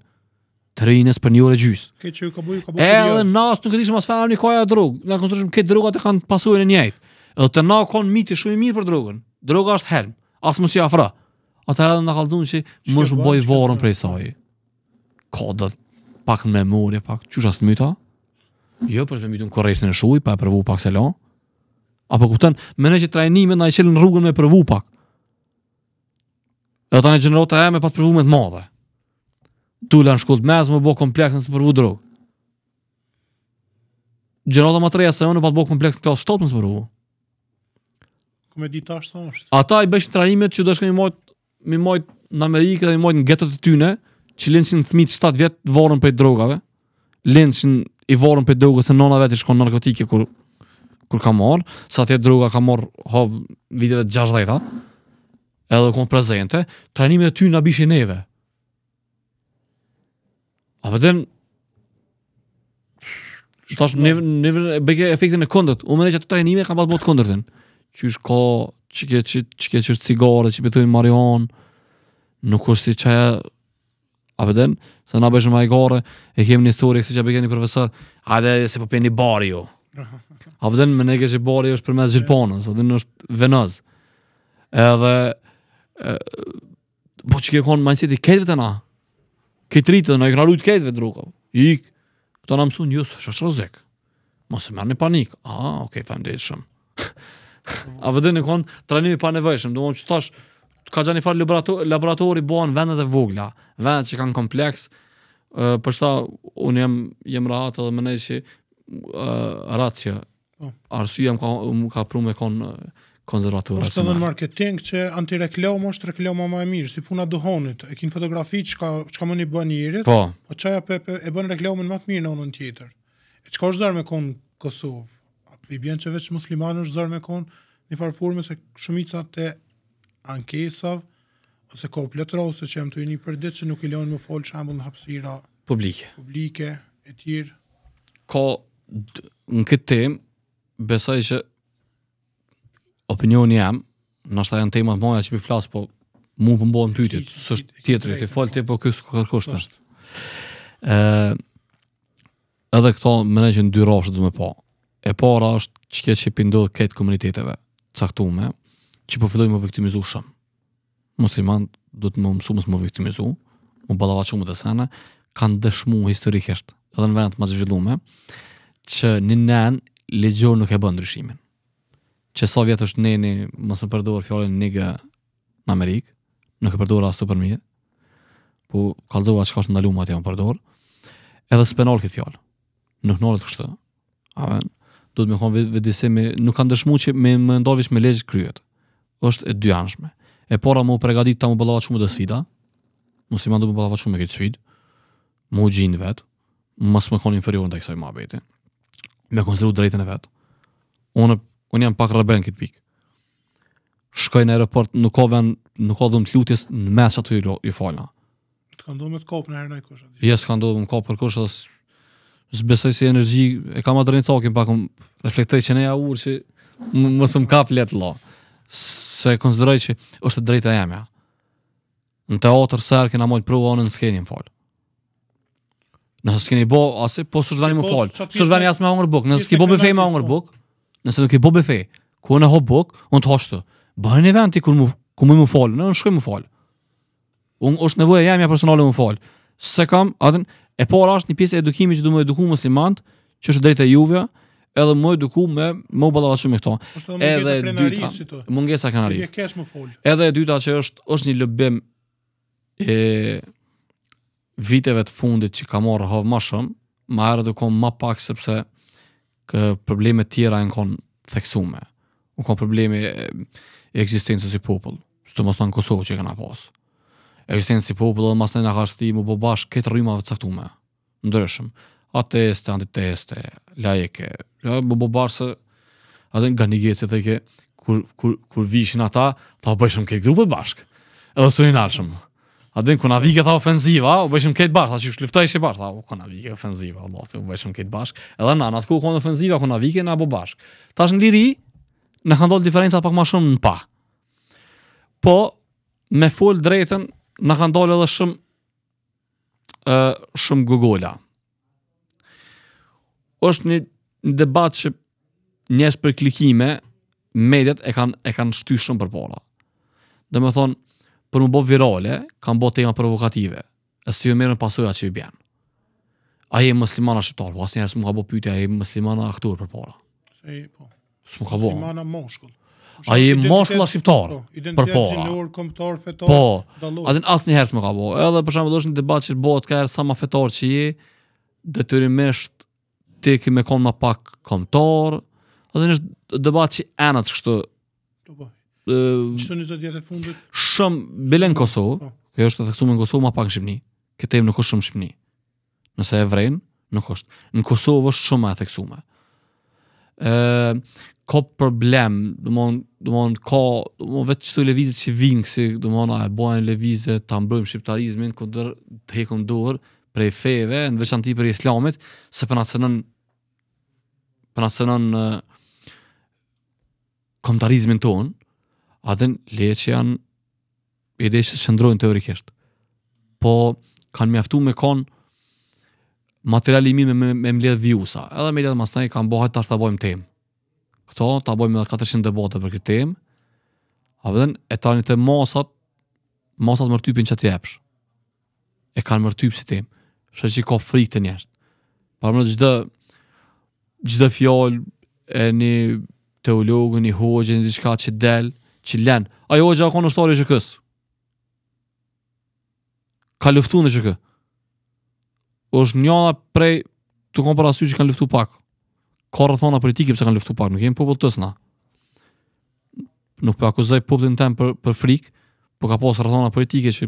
B: të rinës për një orë gjys. Këçi
A: ka bëu ka bëu. Edhe
B: nas nuk e dishim as fare nikoj atë drog. Na konstruojm këto drogat e kanë pasurën e njëjtë. Edhe të na kon miti shumë i mirë për drogën. Droga është helm, as mos i afro. Ata janë na kallzon se mos boj varrën për saj. Kodë pak në memorje, pak qysh as myta. Jo, për të mytën korrektën në shuj, pa provu pak se lo. Apo kupton, më nëse trajnimi ndaj në rrugën me provu pak. Edhe tani gjenerota e me pa provu përvu me të madhe. Tu lan shkollë mes më bë kompleks nëse për vudrë. Gjëra më treja se unë pa bë kompleks këto shtop nëse për vudrë.
A: Ku di tash sa është?
B: Ata i bëjnë trajnimet që do të shkojnë më më më në Amerikë dhe më në gjetë të tyne, që lëndshin fëmit 7 vjet të varrën për drogave. Lëndshin i varrën për drogë se nëna vetë shkon narkotike kur kur ka marr, sa ti droga ka marr hov viteve 60. Edhe kom prezente, trajnimet e ty na bishin neve. A për po den... Tash, në bëjke efektin e këndët. U më dhe që të trajnime kam patë botë këndërtin. Qysh ka, që ke që, që, ke që cigare, që pëtojnë marihon, nuk është si qaja... A për po den, se na bëjshë ma i gare, e kemë një story, kësi që bëjke një profesor, a dhe se po për një bari jo. A për po den, me ne që bari jo është për mes gjilponës, a dhe në është këtë rritë dhe në e kënë rrujtë këtë vedruka. Ik, këta në mësun, njësë, së është rëzek. mësë se në panik. A, ok, okay, fem dhe A vëdhe në konë, trenimi pa nevëjshëm, do që tash, ka gjani farë laborator laboratori bo në vendet e vogla, vendet që kanë kompleks, uh, për shta, unë jem, jem rahat edhe po. më nejë që uh, racje, arsujem ka, ka pru konë, uh, konservatorë. Ose edhe në
A: marketing që antireklam është reklama më e mirë, si puna duhonit. E kin fotografi çka çka më bën njerit. Po. Po çaja pe, pe, e bën reklamën më të mirë në anën tjetër. E çka është zor me kon Kosov? I bjen që veç muslimanë është zor me kon në farformë se shumica të ankesave ose kompletrose që jam të një për ditë që nuk i lehen më fol shembull në hapësira publike. Publike e tjerë.
B: Ka në këtë temë besoj se opinioni jam, nështë ta janë temat moja që mi flasë, po mund për mbohën pytit, sështë tjetëri, të i falë po kësë kërë kështë. Uh, edhe këto më në që në dy rafshë dhe me po. E para është që këtë që pindodhë këtë komuniteteve, caktume, që po filloj më viktimizu shëmë. Musliman do të më mësu më viktimizu, më balava që më të sene, kanë dëshmu historikisht, edhe në vend të më të zhvillume, që një nenë legjor nuk e ndryshimin që sa so vjetë është neni, mos më përdojrë fjallin nga në Amerikë, nuk e përdojrë asë të për mirë, po kalzova që ka është ndalu ma tja më përdojrë, edhe së penal këtë fjallë, nuk nëllet kështë, amen, do të me konë vëdisimi, nuk kanë dëshmu që me më ndovish me legjë kryet, është e dy anshme, e para mu pregadit ta mu bëllava që dhe sfida, mu si mandu mu bëllava që mu me këtë sfid, mu gjinë vetë, më më konsideru drejtën e vetë, unë Unë jam pak rebel në këtë pikë. Shkoj në aeroport, nuk ka vend, nuk ka dhomë lutjes në mes aty i, i fala.
A: Ka ndonjë me të kopën herë në kush
B: aty. Jes ka me kopë për kush as zbesoj si energji, e kam adrenalin sa pak um reflektoj që ne ja urrë që mos um kap let lloj. Se konsideroj që është drejta jamja. Në të sër sërë këna mojtë pru, o në në skeni më falë. Në së skeni bo, asë, po së të dhani më falë. Së të dhani asë me ongër bukë. Në së bo bëfej me ongër po. bukë nëse nuk i bë befe, ku në hobok, bok, unë të hoshtë, bëhen e venti ku, mu, ku më më falë, në në shkoj më falë. Unë është nevoja jemi a personale më falë. Se kam, atë e para është një pjesë edukimi që du më eduku muslimant, që është drejta juve, edhe më eduku me më ballava shumë këto. Edhe e dyta, mungesa kanaris. Edhe e dyta që është, është një lëbim e viteve të fundit që kam marrë më shumë, më do kom më pak sepse kë problemet tjera janë në konë theksume. Në konë problemi e eksistencës i popullit, së të mos në Kosovë që kanë këna pasë. Eksistencës i popull dhe mas në në kështë më po bashkë këtë rrimave të caktuara. ndryshëm. Ateste, antiteste, lajeke, ja, më po bashkë se atë nga një gjecë e kur, kur, kur vishin ata, ta bëshëm këtë grupë bashkë, edhe së një nashëmë. A dhe në kuna vike tha ofenziva, u bëshim këtë bashkë, tha që është lëftaj që i bashkë, tha u kuna vike ofenziva, Allah, u bëshim këtë bashkë, edhe na, në atë ku u kuna ofenziva, kuna vike, në abo bashkë. Ta në liri, në këndollë diferenca pak ma shumë në pa. Po, me full drejten, në këndollë edhe shumë, uh, shumë gogola. është një debat që njështë për klikime, medjet e kanë kanë shty shumë për pola. Dhe me thonë, për më bo virale, kanë bo tema provokative, e si ju merën pasoja që i bjenë. A je muslimana shqiptar, po asë njerë s'më ka bo pytja, a je muslimana aktor për para. E, po. S'më ka bo. Muslimana moshkull. A je moshkull a shqiptar, po, për para. Identitet gjinur,
A: komptor, fetor, po. dalur. Adin asë
B: njerë s'më ka bo. Edhe për shumë, do një debat që shbohet ka erë sa ma fetor që je, dhe të rrimisht ti ke me konë ma pak komptor, adin është debat që enat kështu. Po, po, Çto nisë ditë fundit? Shumë belen Kosovë. Po. Kjo është theksuar në Kosovë më pak në Shqipni. Këtë jam nuk është shumë Shqipni. Nëse e vrejnë, nuk është. Në Kosovë është shumë e theksuar. Ëh, ka problem, do mon, do mon ka, do mon vetë çdo lëvizje që vijnë, si do mon ai bën lëvizje ta mbrojmë shqiptarizmin kundër të hekun dorë për feve, në veçantë për islamit, se po na cënon po komtarizmin tonë, Adhen leje që janë Edhe që të shëndrojnë teorikisht Po kanë mjaftu me kon Materialimi me, me, me mledh vjusa Edhe me i datë masnaj kanë bohajt të të bojmë tem Këto të bojmë edhe 400 debote për këtë tem A vëdhen e të të masat Masat mërtypin që të jepsh E kanë mërtyp rëtyp si tem Shë që ka frikë të njështë Parë më në gjithë Gjithë fjallë E një teologë, një hojë, një një një që lën. Ai hoxha ka konstatuar që kës. Ka luftuar në që kë është njëna prej të komparasyj që kanë luftu pak. Ka rëthona politike përse kanë luftu pak, nuk jemi popull të tësna. Nuk për po akuzaj popull në për, për frik, po për ka posë rëthona politike që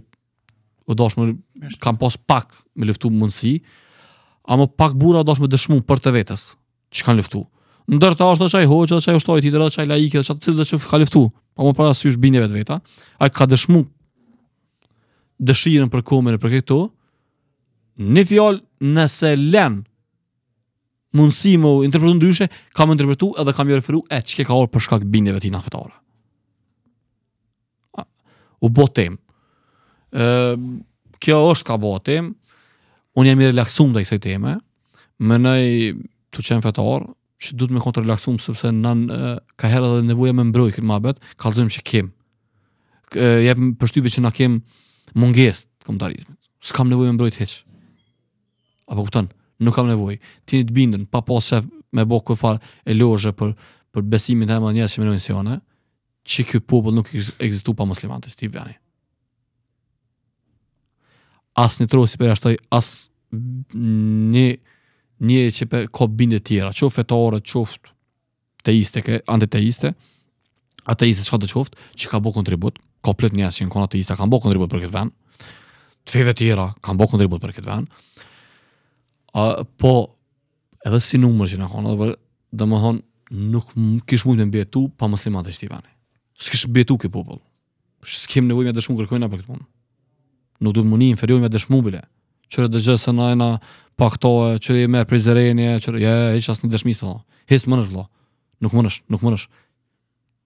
B: o dosh më kanë pas pak me luftu mundësi, a më pak bura o dosh më dëshmu për të vetës që kanë luftu. Ndërta është dhe qaj hoqë, dhe qaj ushtoj, dhe qaj laike, dhe qaj të cilë dhe që ka luftu. Po më para syj bindje vetë veta, ai ka dëshmu dëshirën për komën e për këto. Në fjalë, nëse lën mundësi më interpretu ndryshe, kam interpretu edhe kam jo referu e që ke ka orë për shkak bindjeve ti na U bo tem. Kjo është ka bo tem. Unë jam i relaxum dhe i sejteme. Më nëj të qenë fetar, që du të me konë të relaksum, sepse nan, ka herë dhe nevoja me mbroj këtë mabet, kalëzëm që kem. Jep më përshtybe që na kem munges të komentarizmet. Së kam nevoj me mbroj të heqë. Apo këtan, nuk kam nevoj. Ti një të bindën, pa posë që me bo këtë farë e loxë për, për besimin të ema njës që menojnë si one, që kjo popull nuk egzistu pa muslimantë, që ti vjani. As një trosi për ashtoj, as një një që për ka bindë të tjera, qoftë fetare, qoftë teiste, ke antiteiste, ateiste që ka të thotë, që ka bërë kontribut, komplet që në kona ateista ka bërë kontribut për këtë vend. Të fëve tjera ka bërë kontribut për këtë vend. Uh, po edhe si numër që në kona dhe dhe më thonë, nuk kishë mund me mbje pa mëslimat slimat e shtivani. Së kishë mbje tu ki popull. Së kemë nevoj me dëshmu kërkojnë për këtë punë. Nuk du të mundi inferioj me dëshmu bile që rë dëgjë se najna paktohe, që i me prizërenje, që rë, je, heq asë një dëshmi së Hes mënësh, vlo. Nuk mënësh, nuk mënësh.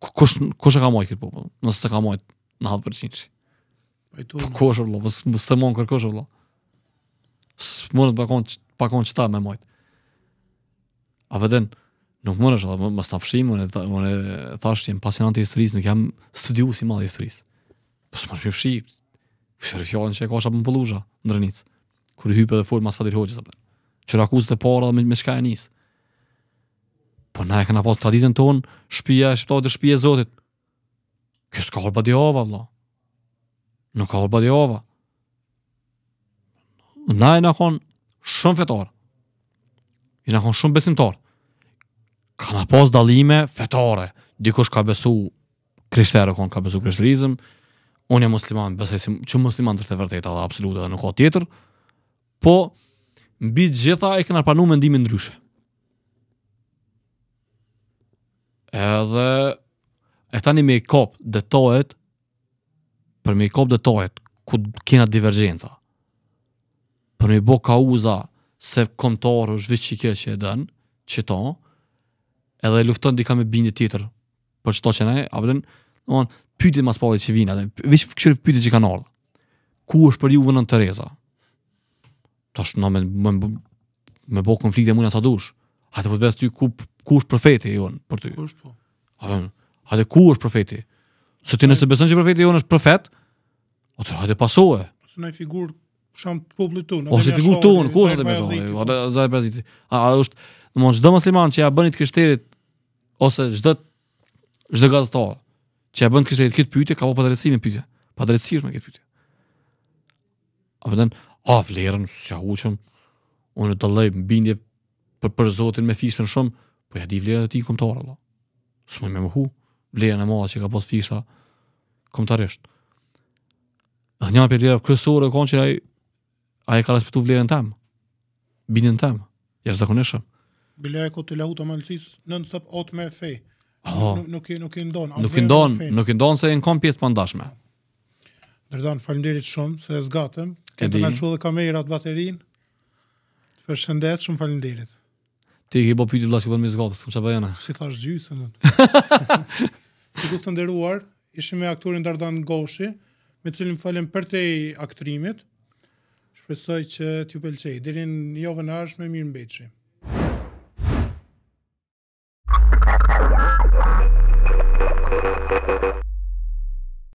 B: Kush, kush e ka mojë këtë popë? Nësë se ka mojë në halë përqinë që. Po kush e vlo, po se mon kër kush e vlo. Së mënët pakon, pakon qëta me mojë. A vëden, nuk mënësh, dhe më së të fshimë, më në thash që jem pasionant historisë, nuk jam studiu si malë historisë. Po së më shmi fshimë, fshërë fjallën që e kosha për më pëllusha, në kur hype dhe fol mas Fatit Hoxhës apo. e para me çka e nis. Po na e kanë pas traditën ton, shtëpia e ato të shtëpia e Zotit. Kjo s'ka orba di ova, Nuk ka orba di Na e në konë shumë fetar. I në konë shumë besimtar. Ka pas dalime fetare. Dikush ka besu krishtere, konë ka besu krishtërizm. Unë e musliman, besaj si që musliman të të vërtetë, absolutë, nuk ka tjetër po mbi të gjitha e kanë pranuar mendimin ndryshe. Edhe e tani me kop detohet për me kop detohet ku kena divergjenca. Për me boka uza se kontor është vetë çike që e që çeto, edhe lufton di me bindje tjetër për çto që ne, apo don, domthon të mas pa vetë që vin atë, vetë kur pyetit që kanë ardhur. Ku është për ju vëna Teresa? tash na me me, me bë konflikte mua sa dush. A të po vetë ty ku kush profeti jon për ty? Kush po? A të a të ku është profeti? Se ti nëse beson se profeti jon është profet, atë ha të pasoe.
A: Ose në figurë shumë të popullit tonë. Ose figurë tonë, kush do të më thonë? A
B: do të zaj prezit. A është, do çdo musliman që ja bënit krishterit ose çdo çdo gazetar që ja bën krishterit këtë pyetje ka po pa drejtësi me pyetje. Pa drejtësi është me këtë pyetje. Apo do a vlerën, si a unë të lej bindje për për zotin me fisën shumë, po ja di vlerën e ti në komtarë, Allah. Së më me më hu, vlerën e madhe që ka posë fisa komtarisht. Në një për vlerën kërësore e konë që aj, aj ka respektu vlerën temë, bindjen temë, ja së zakonishëm.
A: Bile e këtë lehu të malësis, në nësëp otë me fej, nuk, nuk, nuk i ndonë. Nuk i ndonë,
B: nuk i ndonë se e kom pjesë pëndashme. Nuk i ndonë
A: Ndërdan, falimderit shumë, se e zgatëm. Këtë Edi. me që dhe kamerat baterin, për shëndet, shumë falimderit.
B: Ti ke i bo pyjtë që për më i zgatës, të më që për jena. Si thash gjysë,
A: në. Ti gustë të ndëruar, ishë me aktorin Dardan Goshi, me cilin falem falim për te aktrimit, shpesoj që t'ju pëlqej, dirin jo vë me mirë mbeqë.